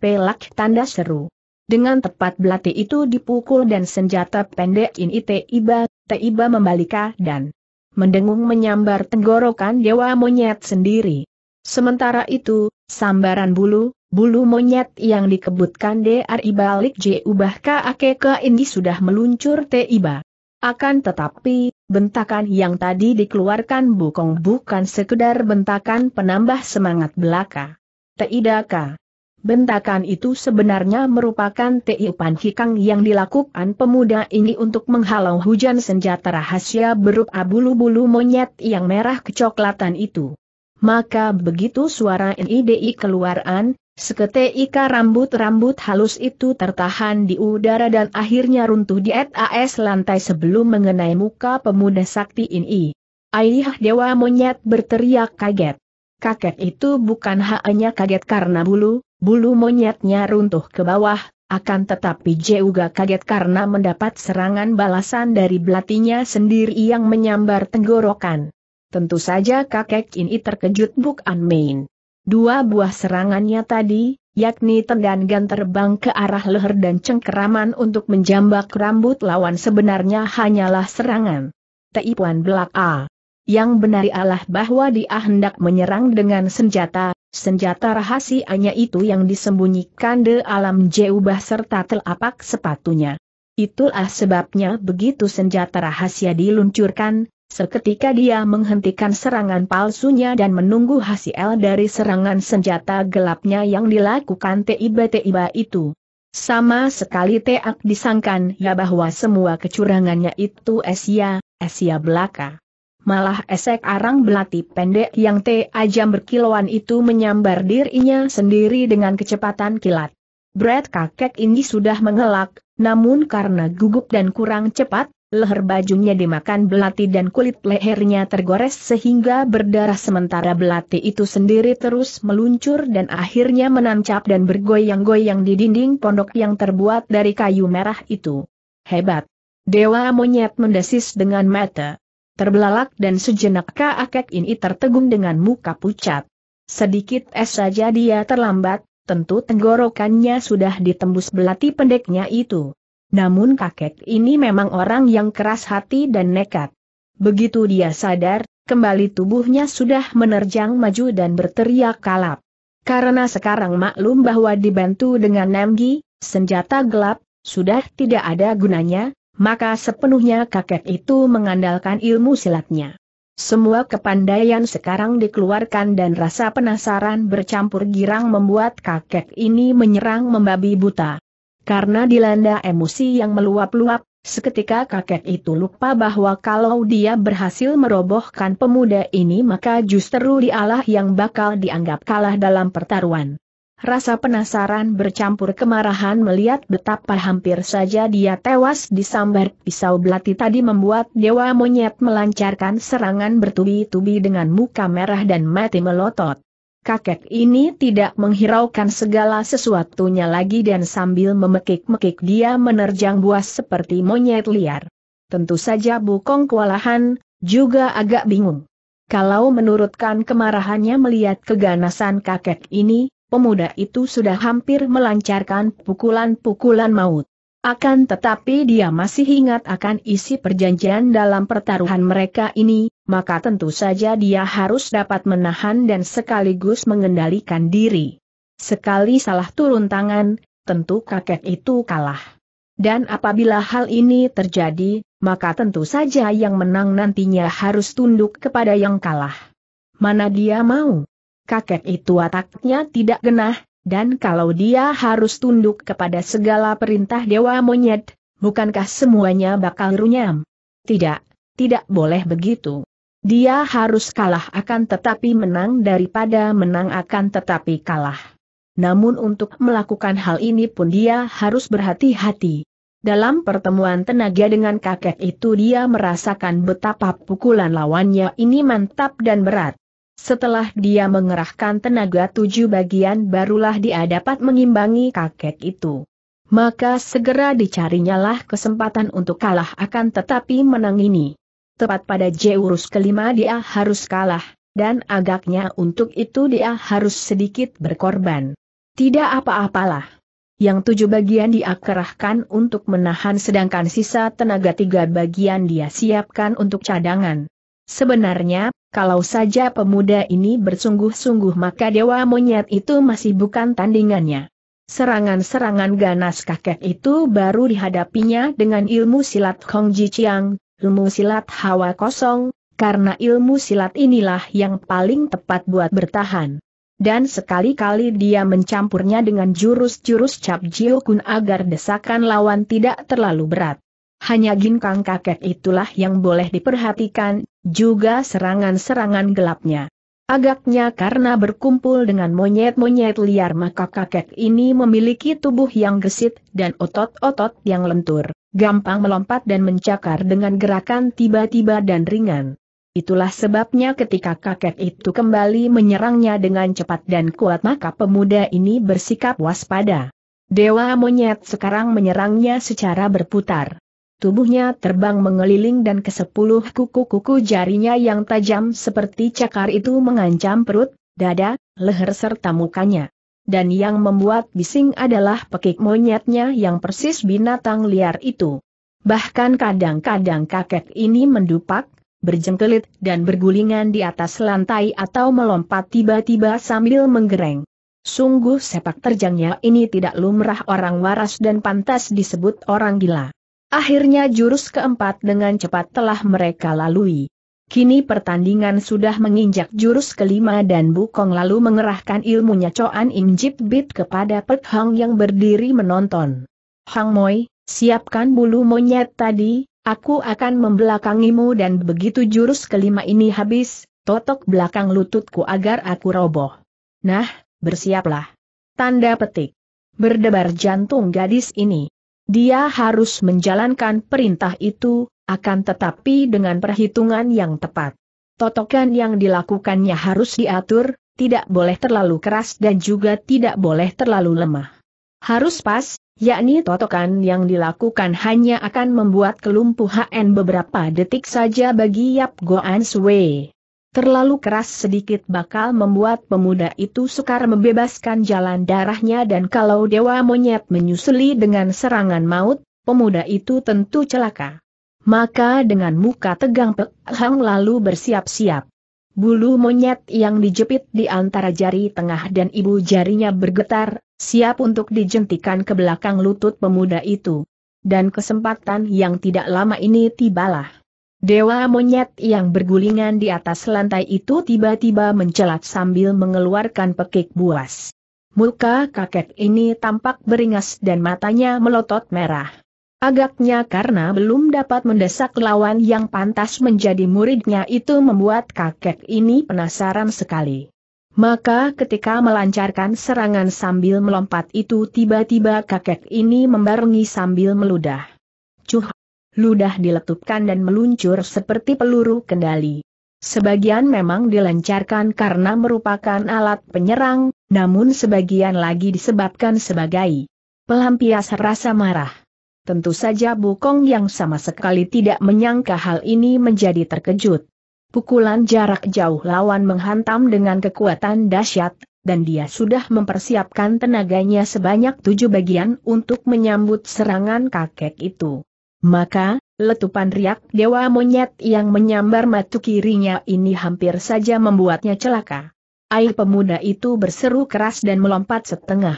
Pelak tanda seru. Dengan tepat belati itu dipukul dan senjata pendek ini tiba, tiba membalika dan mendengung menyambar tenggorokan dewa monyet sendiri. Sementara itu, sambaran bulu, bulu monyet yang dikebutkan DRI balik J.U.Bah Ubah ini ini sudah meluncur tiba. Akan tetapi, bentakan yang tadi dikeluarkan Bukong bukan sekedar bentakan penambah semangat belaka. Tidak Bentakan itu sebenarnya merupakan tiupan hikang yang dilakukan pemuda ini untuk menghalau hujan senjata rahasia berupa bulu-bulu monyet yang merah kecoklatan itu. Maka begitu suara NIDI keluaran, seketika rambut-rambut halus itu tertahan di udara dan akhirnya runtuh di atas lantai sebelum mengenai muka pemuda sakti ini. Ayah Dewa Monyet berteriak kaget. Kakek itu bukan hanya kaget karena bulu, bulu monyetnya runtuh ke bawah, akan tetapi Juga kaget karena mendapat serangan balasan dari belatinya sendiri yang menyambar tenggorokan. Tentu saja kakek ini terkejut bukan main. Dua buah serangannya tadi, yakni tendan gan terbang ke arah leher dan cengkeraman untuk menjambak rambut lawan sebenarnya hanyalah serangan. Teipuan belak A. Yang benar ialah bahwa dia hendak menyerang dengan senjata, senjata rahasianya itu yang disembunyikan di alam jeubah serta telapak sepatunya. Itulah sebabnya begitu senjata rahasia diluncurkan, seketika dia menghentikan serangan palsunya dan menunggu hasil dari serangan senjata gelapnya yang dilakukan tiba-tiba itu. Sama sekali Teak disangkan ya bahwa semua kecurangannya itu esia, ya, esia ya belaka. Malah esek arang belati pendek yang ajam berkilauan itu menyambar dirinya sendiri dengan kecepatan kilat. Brad kakek ini sudah mengelak, namun karena gugup dan kurang cepat, leher bajunya dimakan belati dan kulit lehernya tergores sehingga berdarah sementara belati itu sendiri terus meluncur dan akhirnya menancap dan bergoyang-goyang di dinding pondok yang terbuat dari kayu merah itu. Hebat! Dewa monyet mendesis dengan mata terbelalak dan sejenak kakek ini tertegun dengan muka pucat. Sedikit es saja dia terlambat, tentu tenggorokannya sudah ditembus belati pendeknya itu. Namun kakek ini memang orang yang keras hati dan nekat. Begitu dia sadar, kembali tubuhnya sudah menerjang maju dan berteriak kalap. Karena sekarang maklum bahwa dibantu dengan Namgi, senjata gelap, sudah tidak ada gunanya, maka sepenuhnya kakek itu mengandalkan ilmu silatnya. Semua kepandaian sekarang dikeluarkan dan rasa penasaran bercampur girang membuat kakek ini menyerang membabi buta. Karena dilanda emosi yang meluap-luap, seketika kakek itu lupa bahwa kalau dia berhasil merobohkan pemuda ini maka justru dialah yang bakal dianggap kalah dalam pertaruhan. Rasa penasaran bercampur kemarahan melihat betapa hampir saja dia tewas disambar pisau belati tadi membuat dewa monyet melancarkan serangan bertubi-tubi dengan muka merah dan mati melotot. Kakek ini tidak menghiraukan segala sesuatunya lagi dan sambil memekik-mekik dia menerjang buas seperti monyet liar. Tentu saja Bukong kewalahan, juga agak bingung. Kalau menurutkan kemarahannya melihat keganasan kakek ini, pemuda itu sudah hampir melancarkan pukulan-pukulan maut. Akan tetapi dia masih ingat akan isi perjanjian dalam pertaruhan mereka ini, maka tentu saja dia harus dapat menahan dan sekaligus mengendalikan diri. Sekali salah turun tangan, tentu kakek itu kalah. Dan apabila hal ini terjadi, maka tentu saja yang menang nantinya harus tunduk kepada yang kalah. Mana dia mau? kakek itu ataknya tidak genah, dan kalau dia harus tunduk kepada segala perintah Dewa Monyet, bukankah semuanya bakal runyam? Tidak, tidak boleh begitu. Dia harus kalah akan tetapi menang daripada menang akan tetapi kalah. Namun untuk melakukan hal ini pun dia harus berhati-hati. Dalam pertemuan tenaga dengan kakek itu dia merasakan betapa pukulan lawannya ini mantap dan berat. Setelah dia mengerahkan tenaga tujuh bagian barulah dia dapat mengimbangi kakek itu. Maka segera dicarinyalah kesempatan untuk kalah akan tetapi menang ini. Tepat pada Jeurus kelima dia harus kalah, dan agaknya untuk itu dia harus sedikit berkorban. Tidak apa-apalah. Yang tujuh bagian dia kerahkan untuk menahan sedangkan sisa tenaga tiga bagian dia siapkan untuk cadangan. Sebenarnya kalau saja pemuda ini bersungguh-sungguh maka dewa monyet itu masih bukan tandingannya. Serangan-serangan ganas kakek itu baru dihadapinya dengan ilmu silat Hong Ji Chiang, ilmu silat hawa kosong, karena ilmu silat inilah yang paling tepat buat bertahan. Dan sekali-kali dia mencampurnya dengan jurus-jurus cap Jiu kun agar desakan lawan tidak terlalu berat. Hanya ginkang kakek itulah yang boleh diperhatikan, juga serangan-serangan gelapnya. Agaknya karena berkumpul dengan monyet-monyet liar maka kakek ini memiliki tubuh yang gesit dan otot-otot yang lentur, gampang melompat dan mencakar dengan gerakan tiba-tiba dan ringan. Itulah sebabnya ketika kakek itu kembali menyerangnya dengan cepat dan kuat maka pemuda ini bersikap waspada. Dewa monyet sekarang menyerangnya secara berputar. Tubuhnya terbang mengeliling dan ke sepuluh kuku-kuku jarinya yang tajam seperti cakar itu mengancam perut, dada, leher serta mukanya. Dan yang membuat bising adalah pekik monyetnya yang persis binatang liar itu. Bahkan kadang-kadang kakek ini mendupak, berjengkelit dan bergulingan di atas lantai atau melompat tiba-tiba sambil menggereng. Sungguh sepak terjangnya ini tidak lumrah orang waras dan pantas disebut orang gila. Akhirnya jurus keempat dengan cepat telah mereka lalui. Kini pertandingan sudah menginjak jurus kelima dan Bukong lalu mengerahkan ilmunya coan Im Bit kepada Pek Hang yang berdiri menonton. Hang Moi, siapkan bulu monyet tadi, aku akan membelakangimu dan begitu jurus kelima ini habis, totok belakang lututku agar aku roboh. Nah, bersiaplah. Tanda petik. Berdebar jantung gadis ini. Dia harus menjalankan perintah itu, akan tetapi dengan perhitungan yang tepat. Totokan yang dilakukannya harus diatur, tidak boleh terlalu keras dan juga tidak boleh terlalu lemah. Harus pas, yakni totokan yang dilakukan hanya akan membuat kelumpuhan beberapa detik saja bagi Yap Goan Swee. Terlalu keras sedikit bakal membuat pemuda itu sukar membebaskan jalan darahnya dan kalau dewa monyet menyusuli dengan serangan maut, pemuda itu tentu celaka. Maka dengan muka tegang Pek Hang lalu bersiap-siap. Bulu monyet yang dijepit di antara jari tengah dan ibu jarinya bergetar, siap untuk dijentikan ke belakang lutut pemuda itu. Dan kesempatan yang tidak lama ini tibalah. Dewa monyet yang bergulingan di atas lantai itu tiba-tiba mencelat sambil mengeluarkan pekik buas. Muka kakek ini tampak beringas dan matanya melotot merah. Agaknya karena belum dapat mendesak lawan yang pantas menjadi muridnya itu membuat kakek ini penasaran sekali. Maka ketika melancarkan serangan sambil melompat itu tiba-tiba kakek ini membarengi sambil meludah. Cuh! ludah diletupkan dan meluncur seperti peluru kendali. Sebagian memang dilancarkan karena merupakan alat penyerang, namun sebagian lagi disebabkan sebagai pelampias rasa marah. Tentu saja Bukong yang sama sekali tidak menyangka hal ini menjadi terkejut. Pukulan jarak jauh lawan menghantam dengan kekuatan dahsyat, dan dia sudah mempersiapkan tenaganya sebanyak tujuh bagian untuk menyambut serangan kakek itu. Maka, letupan riak dewa monyet yang menyambar matu kirinya ini hampir saja membuatnya celaka. Air pemuda itu berseru keras dan melompat setengah.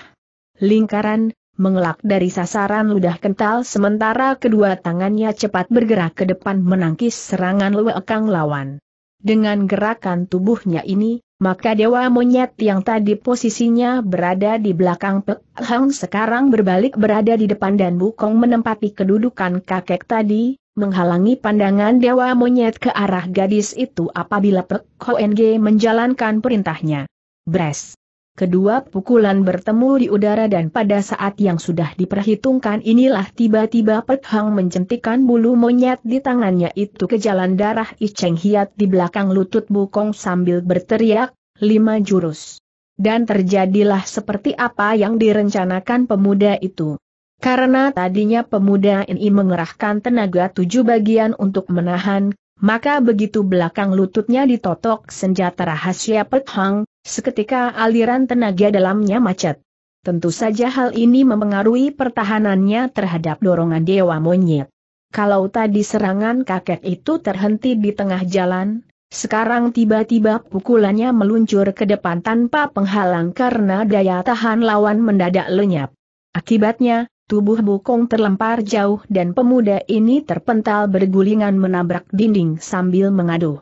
Lingkaran, mengelak dari sasaran ludah kental sementara kedua tangannya cepat bergerak ke depan menangkis serangan luekang lawan. Dengan gerakan tubuhnya ini, maka dewa monyet yang tadi posisinya berada di belakang Pek Hang sekarang berbalik berada di depan dan Bukong menempati kedudukan kakek tadi, menghalangi pandangan dewa monyet ke arah gadis itu apabila Pek Hong menjalankan perintahnya. Bres! kedua pukulan bertemu di udara dan pada saat yang sudah diperhitungkan inilah tiba-tiba Pek Hang mencentikan bulu monyet di tangannya itu ke jalan darah I Cheng Hiat di belakang lutut Bukong sambil berteriak, lima jurus. Dan terjadilah seperti apa yang direncanakan pemuda itu. Karena tadinya pemuda ini mengerahkan tenaga tujuh bagian untuk menahan, maka begitu belakang lututnya ditotok senjata rahasia Pek Hang, Seketika aliran tenaga dalamnya macet. Tentu saja hal ini mempengaruhi pertahanannya terhadap dorongan dewa monyet. Kalau tadi serangan kakek itu terhenti di tengah jalan, sekarang tiba-tiba pukulannya meluncur ke depan tanpa penghalang karena daya tahan lawan mendadak lenyap. Akibatnya, tubuh Bukong terlempar jauh dan pemuda ini terpental bergulingan menabrak dinding sambil mengaduh.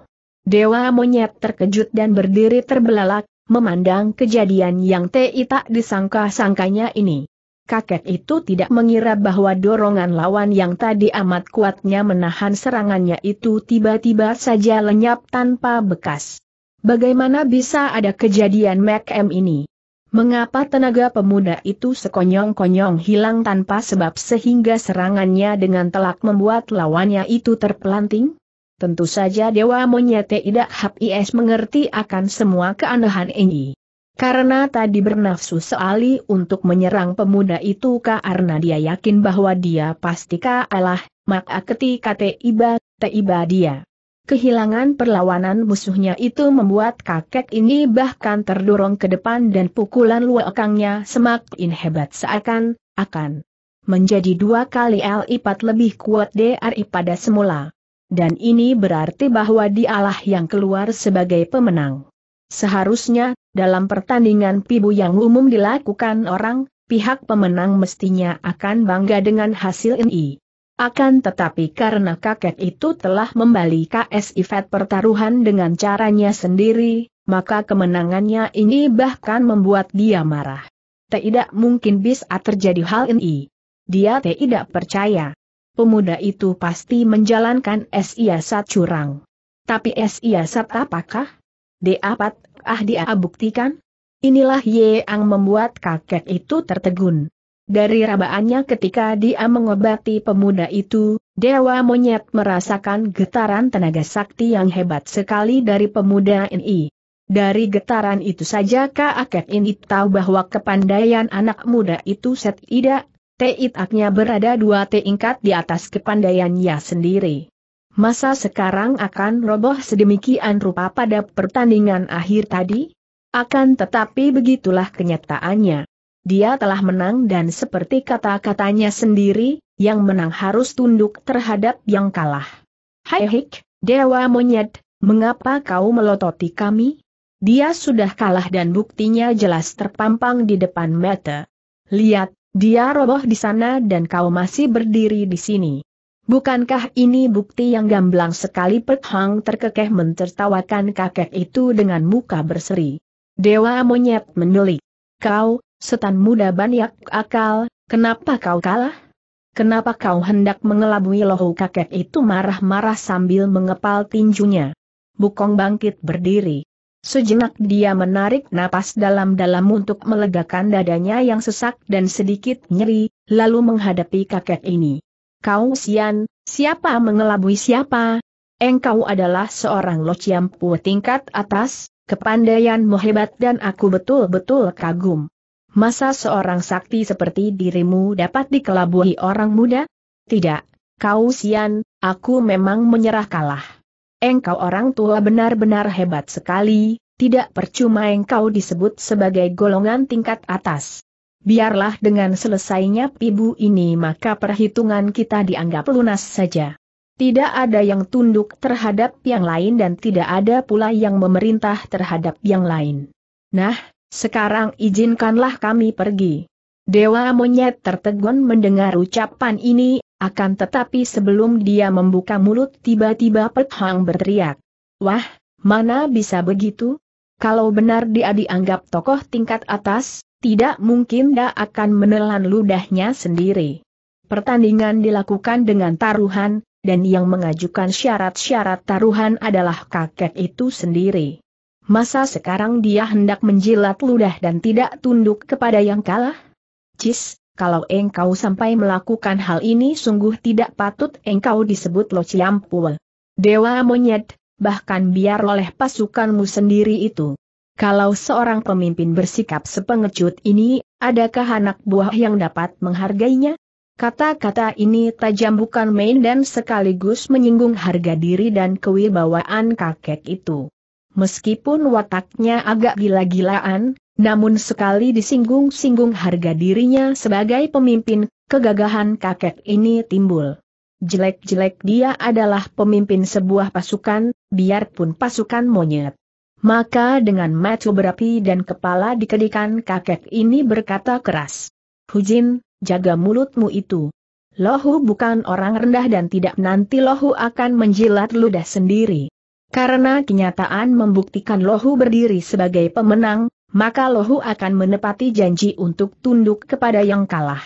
Dewa monyet terkejut dan berdiri terbelalak, memandang kejadian yang Ti tak disangka-sangkanya ini. Kakek itu tidak mengira bahwa dorongan lawan yang tadi amat kuatnya menahan serangannya itu tiba-tiba saja lenyap tanpa bekas. Bagaimana bisa ada kejadian McM ini? Mengapa tenaga pemuda itu sekonyong-konyong hilang tanpa sebab sehingga serangannya dengan telak membuat lawannya itu terpelanting? Tentu saja Dewa Monyet tidak habis mengerti akan semua keanehan ini. Karena tadi bernafsu sekali untuk menyerang pemuda itu karena dia yakin bahwa dia pasti kalah, maka ketika tiba, tiba dia. Kehilangan perlawanan musuhnya itu membuat kakek ini bahkan terdorong ke depan dan pukulan luakangnya semakin hebat seakan, akan menjadi dua kali lipat lebih kuat dari pada semula. Dan ini berarti bahwa dialah yang keluar sebagai pemenang. Seharusnya, dalam pertandingan pibu yang umum dilakukan orang, pihak pemenang mestinya akan bangga dengan hasil ini. Akan tetapi karena kakek itu telah membalik KS Ifat pertaruhan dengan caranya sendiri, maka kemenangannya ini bahkan membuat dia marah. Tidak mungkin bisa terjadi hal ini. Dia tidak percaya pemuda itu pasti menjalankan siasat curang. Tapi siasat apakah? Dapat ah dia buktikan? Inilah Ye Ang membuat kakek itu tertegun. Dari rabaannya ketika dia mengobati pemuda itu, Dewa Monyet merasakan getaran tenaga sakti yang hebat sekali dari pemuda ini. Dari getaran itu saja kakek ini tahu bahwa kepandaian anak muda itu setidak Teitaknya berada dua tingkat di atas kepandaiannya sendiri. Masa sekarang akan roboh sedemikian rupa pada pertandingan akhir tadi? Akan tetapi begitulah kenyataannya. Dia telah menang dan seperti kata-katanya sendiri, yang menang harus tunduk terhadap yang kalah. Hai hik, dewa monyet, mengapa kau melototi kami? Dia sudah kalah dan buktinya jelas terpampang di depan mata. Lihat, dia roboh di sana dan kau masih berdiri di sini. Bukankah ini bukti yang gamblang sekali Pek Hang terkekeh mentertawakan kakek itu dengan muka berseri. Dewa monyet menulik. Kau, setan muda banyak akal, kenapa kau kalah? Kenapa kau hendak mengelabui lohu kakek itu marah-marah sambil mengepal tinjunya? Bukong bangkit berdiri. Sejenak dia menarik napas dalam-dalam untuk melegakan dadanya yang sesak dan sedikit nyeri, lalu menghadapi kakek ini. Kau Sian, siapa mengelabui siapa? Engkau adalah seorang lociampu tingkat atas, kepandaianmu hebat dan aku betul-betul kagum. Masa seorang sakti seperti dirimu dapat dikelabui orang muda? Tidak, kau Sian, aku memang menyerah kalah. Engkau orang tua benar-benar hebat sekali, tidak percuma engkau disebut sebagai golongan tingkat atas. Biarlah dengan selesainya pibu ini maka perhitungan kita dianggap lunas saja. Tidak ada yang tunduk terhadap yang lain dan tidak ada pula yang memerintah terhadap yang lain. Nah, sekarang izinkanlah kami pergi. Dewa monyet tertegun mendengar ucapan ini, akan tetapi sebelum dia membuka mulut tiba-tiba Pek Hang berteriak. Wah, mana bisa begitu? Kalau benar dia dianggap tokoh tingkat atas, tidak mungkin dia akan menelan ludahnya sendiri. Pertandingan dilakukan dengan taruhan, dan yang mengajukan syarat-syarat taruhan adalah kakek itu sendiri. Masa sekarang dia hendak menjilat ludah dan tidak tunduk kepada yang kalah? Cis, kalau engkau sampai melakukan hal ini sungguh tidak patut engkau disebut Lo Ciampul. Dewa monyet, bahkan biar oleh pasukanmu sendiri itu. Kalau seorang pemimpin bersikap sepengecut ini, adakah anak buah yang dapat menghargainya? Kata-kata ini tajam bukan main dan sekaligus menyinggung harga diri dan kewibawaan kakek itu. Meskipun wataknya agak gila-gilaan, namun sekali disinggung-singgung harga dirinya sebagai pemimpin, kegagahan kakek ini timbul. Jelek-jelek dia adalah pemimpin sebuah pasukan, biarpun pasukan monyet. Maka dengan mata berapi dan kepala dikedikan kakek ini berkata keras. Hujin, jaga mulutmu itu. Lohu bukan orang rendah dan tidak nanti Lohu akan menjilat ludah sendiri. Karena kenyataan membuktikan Lohu berdiri sebagai pemenang, maka Lohu akan menepati janji untuk tunduk kepada yang kalah.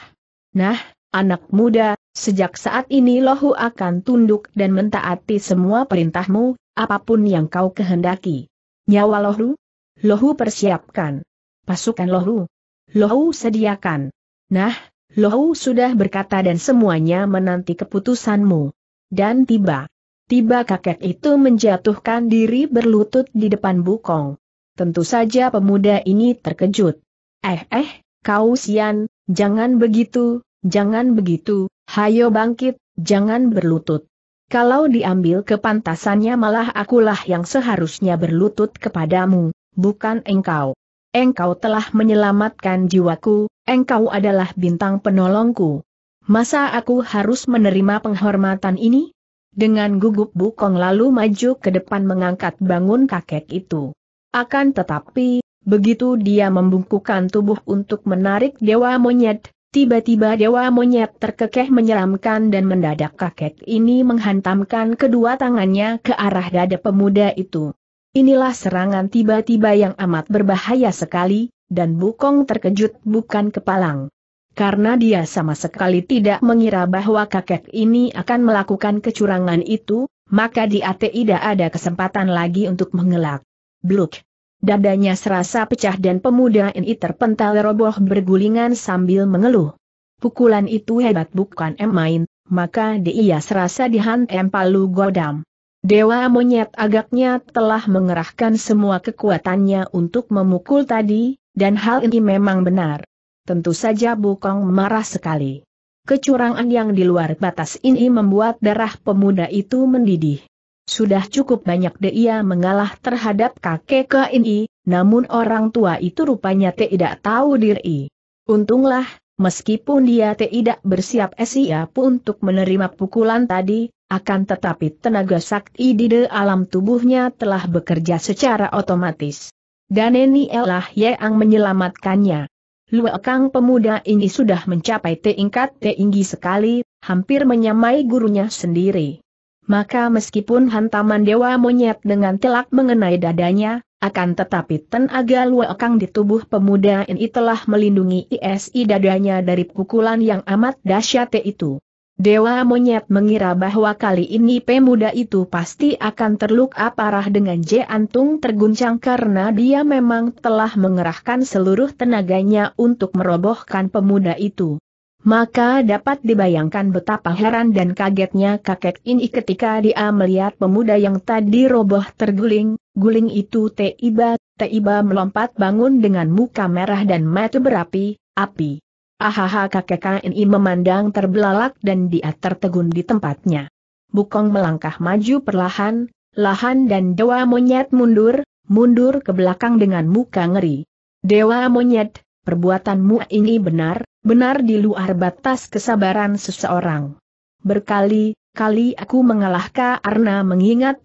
Nah, anak muda, sejak saat ini Lohu akan tunduk dan mentaati semua perintahmu, apapun yang kau kehendaki. Nyawa Lohu? Lohu persiapkan. Pasukan Lohu. Lohu sediakan. Nah, Lohu sudah berkata dan semuanya menanti keputusanmu. Dan tiba. Tiba kakek itu menjatuhkan diri berlutut di depan bukong. Tentu saja pemuda ini terkejut. Eh eh, kau sian, jangan begitu, jangan begitu, hayo bangkit, jangan berlutut. Kalau diambil kepantasannya malah akulah yang seharusnya berlutut kepadamu, bukan engkau. Engkau telah menyelamatkan jiwaku, engkau adalah bintang penolongku. Masa aku harus menerima penghormatan ini? Dengan gugup Bukong lalu maju ke depan mengangkat bangun kakek itu. Akan tetapi, begitu dia membungkukan tubuh untuk menarik dewa monyet, tiba-tiba dewa monyet terkekeh menyeramkan dan mendadak kakek ini menghantamkan kedua tangannya ke arah dada pemuda itu. Inilah serangan tiba-tiba yang amat berbahaya sekali, dan Bukong terkejut bukan kepalang. Karena dia sama sekali tidak mengira bahwa kakek ini akan melakukan kecurangan itu, maka di ATI tidak ada kesempatan lagi untuk mengelak bluk. Dadanya serasa pecah dan pemuda ini terpental roboh bergulingan sambil mengeluh. Pukulan itu hebat bukan main, maka dia serasa dihantam palu godam. Dewa monyet agaknya telah mengerahkan semua kekuatannya untuk memukul tadi, dan hal ini memang benar. Tentu saja Bukong marah sekali. Kecurangan yang di luar batas ini membuat darah pemuda itu mendidih. Sudah cukup banyak dia mengalah terhadap kakek Kaini, namun orang tua itu rupanya tidak tahu diri. Untunglah, meskipun dia tidak bersiap siap untuk menerima pukulan tadi, akan tetapi tenaga sakti di dalam tubuhnya telah bekerja secara otomatis. Dan ini ialah yang menyelamatkannya. Luekang pemuda ini sudah mencapai tingkat tinggi sekali, hampir menyamai gurunya sendiri. Maka meskipun hantaman dewa monyet dengan telak mengenai dadanya, akan tetapi tenaga luakang di tubuh pemuda ini telah melindungi ISI dadanya dari pukulan yang amat dahsyat itu. Dewa monyet mengira bahwa kali ini pemuda itu pasti akan terluka parah dengan J. Antung terguncang karena dia memang telah mengerahkan seluruh tenaganya untuk merobohkan pemuda itu. Maka dapat dibayangkan betapa heran dan kagetnya kakek ini ketika dia melihat pemuda yang tadi roboh terguling, guling itu tiba, tiba melompat bangun dengan muka merah dan mata berapi, api. Ahaha kakek ini memandang terbelalak dan dia tertegun di tempatnya. Bukong melangkah maju perlahan, lahan dan dewa monyet mundur, mundur ke belakang dengan muka ngeri. Dewa monyet, perbuatanmu ini benar, benar di luar batas kesabaran seseorang. Berkali-kali aku mengalah karena mengingat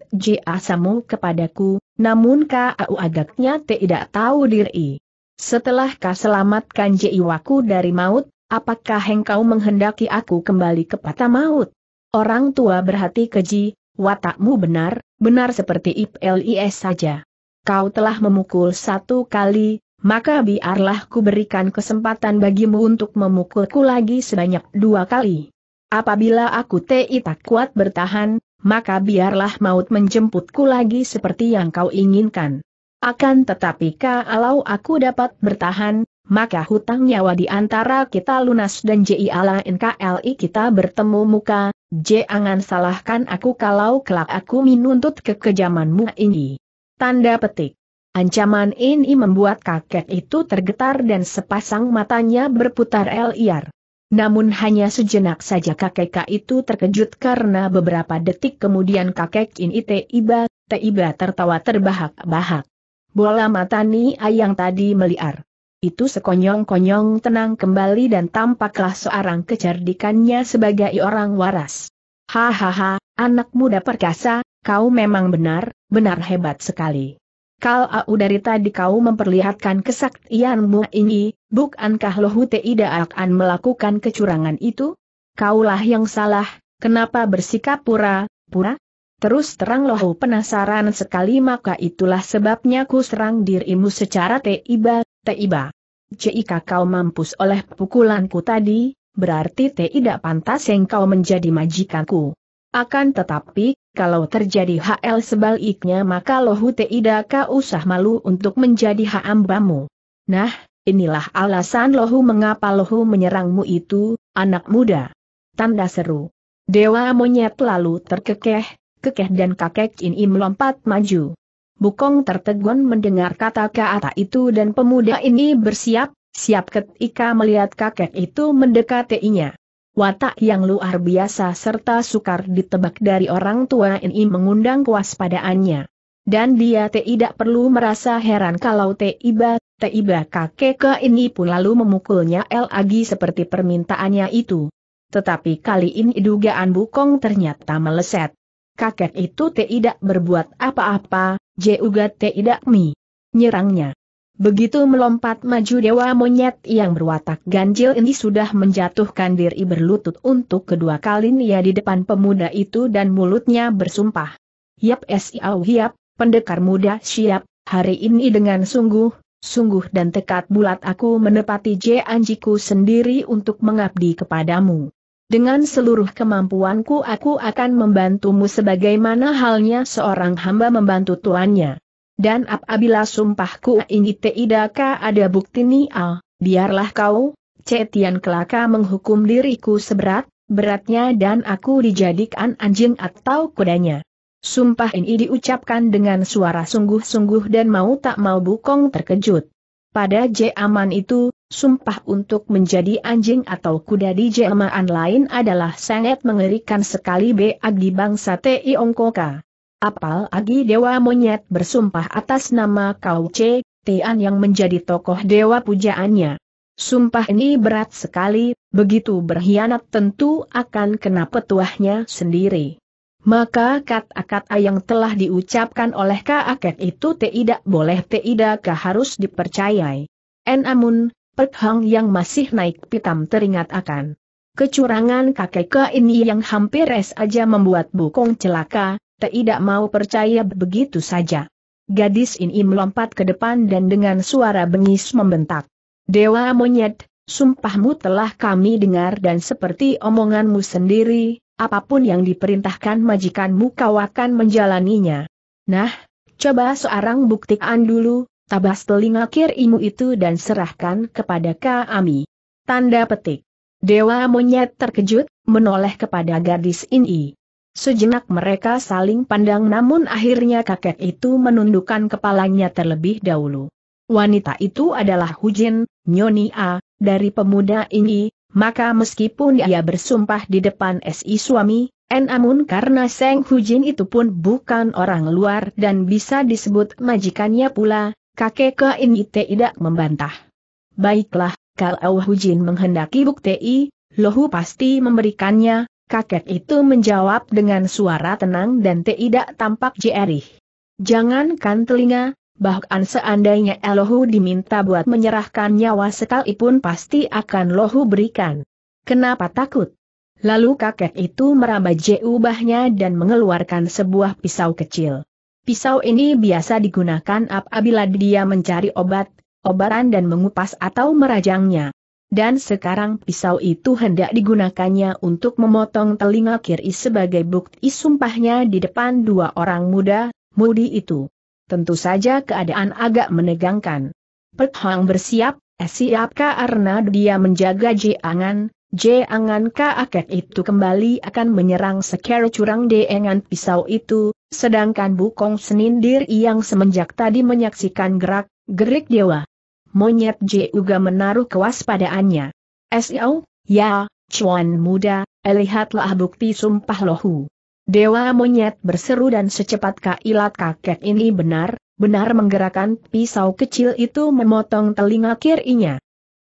Samu kepadaku, namun kau agaknya tidak tahu diri. Setelah kau selamatkan jiwaku dari maut, apakah engkau menghendaki aku kembali ke patah maut? Orang tua berhati keji, watakmu benar, benar seperti IPLIS saja. Kau telah memukul satu kali, maka biarlah ku berikan kesempatan bagimu untuk memukulku lagi sebanyak dua kali. Apabila aku ti tak kuat bertahan, maka biarlah maut menjemputku lagi seperti yang kau inginkan. Akan tetapi kalau aku dapat bertahan, maka hutang nyawa di antara kita lunas dan JI ala NKLI kita bertemu muka, jangan salahkan aku kalau kelak aku menuntut kekejamanmu ini. Tanda petik. Ancaman ini membuat kakek itu tergetar dan sepasang matanya berputar liar. Namun hanya sejenak saja kakek itu terkejut karena beberapa detik kemudian kakek ini tiba, tiba tertawa terbahak-bahak. Bola mata Ni Ayang tadi meliar. Itu sekonyong-konyong tenang kembali dan tampaklah seorang kecerdikannya sebagai orang waras. Hahaha, anak muda perkasa, kau memang benar, benar hebat sekali. Kalau dari tadi kau memperlihatkan kesaktianmu ini, bukankah lohu tidak akan melakukan kecurangan itu? Kaulah yang salah, kenapa bersikap pura-pura? Terus terang Lohu penasaran sekali maka itulah sebabnya ku serang dirimu secara teiba-teiba. Jika kau mampus oleh pukulanku tadi, berarti tidak pantas yang kau menjadi majikanku. Akan tetapi, kalau terjadi HL sebaliknya maka lohu tidak usah malu untuk menjadi hambamu. Nah, inilah alasan lohu mengapa lohu menyerangmu itu, anak muda. Tanda seru. Dewa monyet lalu terkekeh, kekeh dan kakek ini melompat maju. Bukong tertegun mendengar kata-kata itu dan pemuda ini bersiap, siap ketika melihat kakek itu mendekatinya. Watak yang luar biasa serta sukar ditebak dari orang tua ini mengundang kewaspadaannya. Dan dia tidak perlu merasa heran kalau Tiba, Tiba kakek ke ini pun lalu memukulnya lagi seperti permintaannya itu. Tetapi kali ini dugaan Bukong ternyata meleset. Kakek itu tidak berbuat apa-apa, juga tidak mi. Nyerangnya. Begitu melompat maju dewa monyet yang berwatak ganjil ini sudah menjatuhkan diri berlutut untuk kedua kalinya di depan pemuda itu dan mulutnya bersumpah. Yap siau hiap, pendekar muda siap, hari ini dengan sungguh, sungguh dan tekad bulat aku menepati je anjiku sendiri untuk mengabdi kepadamu. Dengan seluruh kemampuanku aku akan membantumu sebagaimana halnya seorang hamba membantu tuannya. Dan apabila sumpahku ini tidak ada bukti nial, biarlah kau, Cetian Kelaka menghukum diriku seberat, beratnya dan aku dijadikan anjing atau kudanya. Sumpah ini diucapkan dengan suara sungguh-sungguh dan mau tak mau Bukong terkejut. Pada Jaman itu, sumpah untuk menjadi anjing atau kuda di Jaman lain adalah sangat mengerikan sekali beagi bangsa Tiongkoka. Apal Agi Dewa Monyet bersumpah atas nama Kau C, Tian yang menjadi tokoh dewa pujaannya. Sumpah ini berat sekali, begitu berkhianat tentu akan kena petuahnya sendiri. Maka kata-kata yang telah diucapkan oleh kakek itu tidak boleh tidak harus dipercayai. Namun, Pek yang masih naik pitam teringat akan kecurangan kakek ke ini yang hampir es aja membuat Bukong celaka, tidak mau percaya begitu saja. Gadis ini melompat ke depan dan dengan suara bengis membentak. Dewa monyet, sumpahmu telah kami dengar dan seperti omonganmu sendiri, apapun yang diperintahkan majikanmu kau akan menjalaninya. Nah, coba seorang buktikan dulu, tabas telinga kirimu itu dan serahkan kepada kami. Tanda petik. Dewa monyet terkejut, menoleh kepada gadis ini. Sejenak mereka saling pandang namun akhirnya kakek itu menundukkan kepalanya terlebih dahulu. Wanita itu adalah Hujin, Nyoni A, dari pemuda ini, maka meskipun ia bersumpah di depan SI suami, Namun karena Seng Hujin itu pun bukan orang luar dan bisa disebut majikannya pula, kakek ke ini tidak membantah. Baiklah, kalau Hujin menghendaki bukti, Lohu pasti memberikannya, Kakek itu menjawab dengan suara tenang dan tidak tampak jerih. Jangankan telinga, bahkan seandainya Elohu diminta buat menyerahkan nyawa sekalipun pasti akan Lohu berikan. Kenapa takut? Lalu kakek itu meraba jubahnya dan mengeluarkan sebuah pisau kecil. Pisau ini biasa digunakan apabila dia mencari obat, obaran dan mengupas atau merajangnya dan sekarang pisau itu hendak digunakannya untuk memotong telinga kiri sebagai bukti sumpahnya di depan dua orang muda, mudi itu. Tentu saja keadaan agak menegangkan. Pek Hong bersiap, eh siap karena dia menjaga Jangan, jeangan kakek itu kembali akan menyerang secara curang dengan pisau itu, sedangkan Bukong Senindir yang semenjak tadi menyaksikan gerak, gerik dewa monyet J juga menaruh kewaspadaannya. Siau, ya, cuan muda, lihatlah bukti sumpah lohu. Dewa monyet berseru dan secepat kailat kakek ini benar, benar menggerakkan pisau kecil itu memotong telinga kirinya.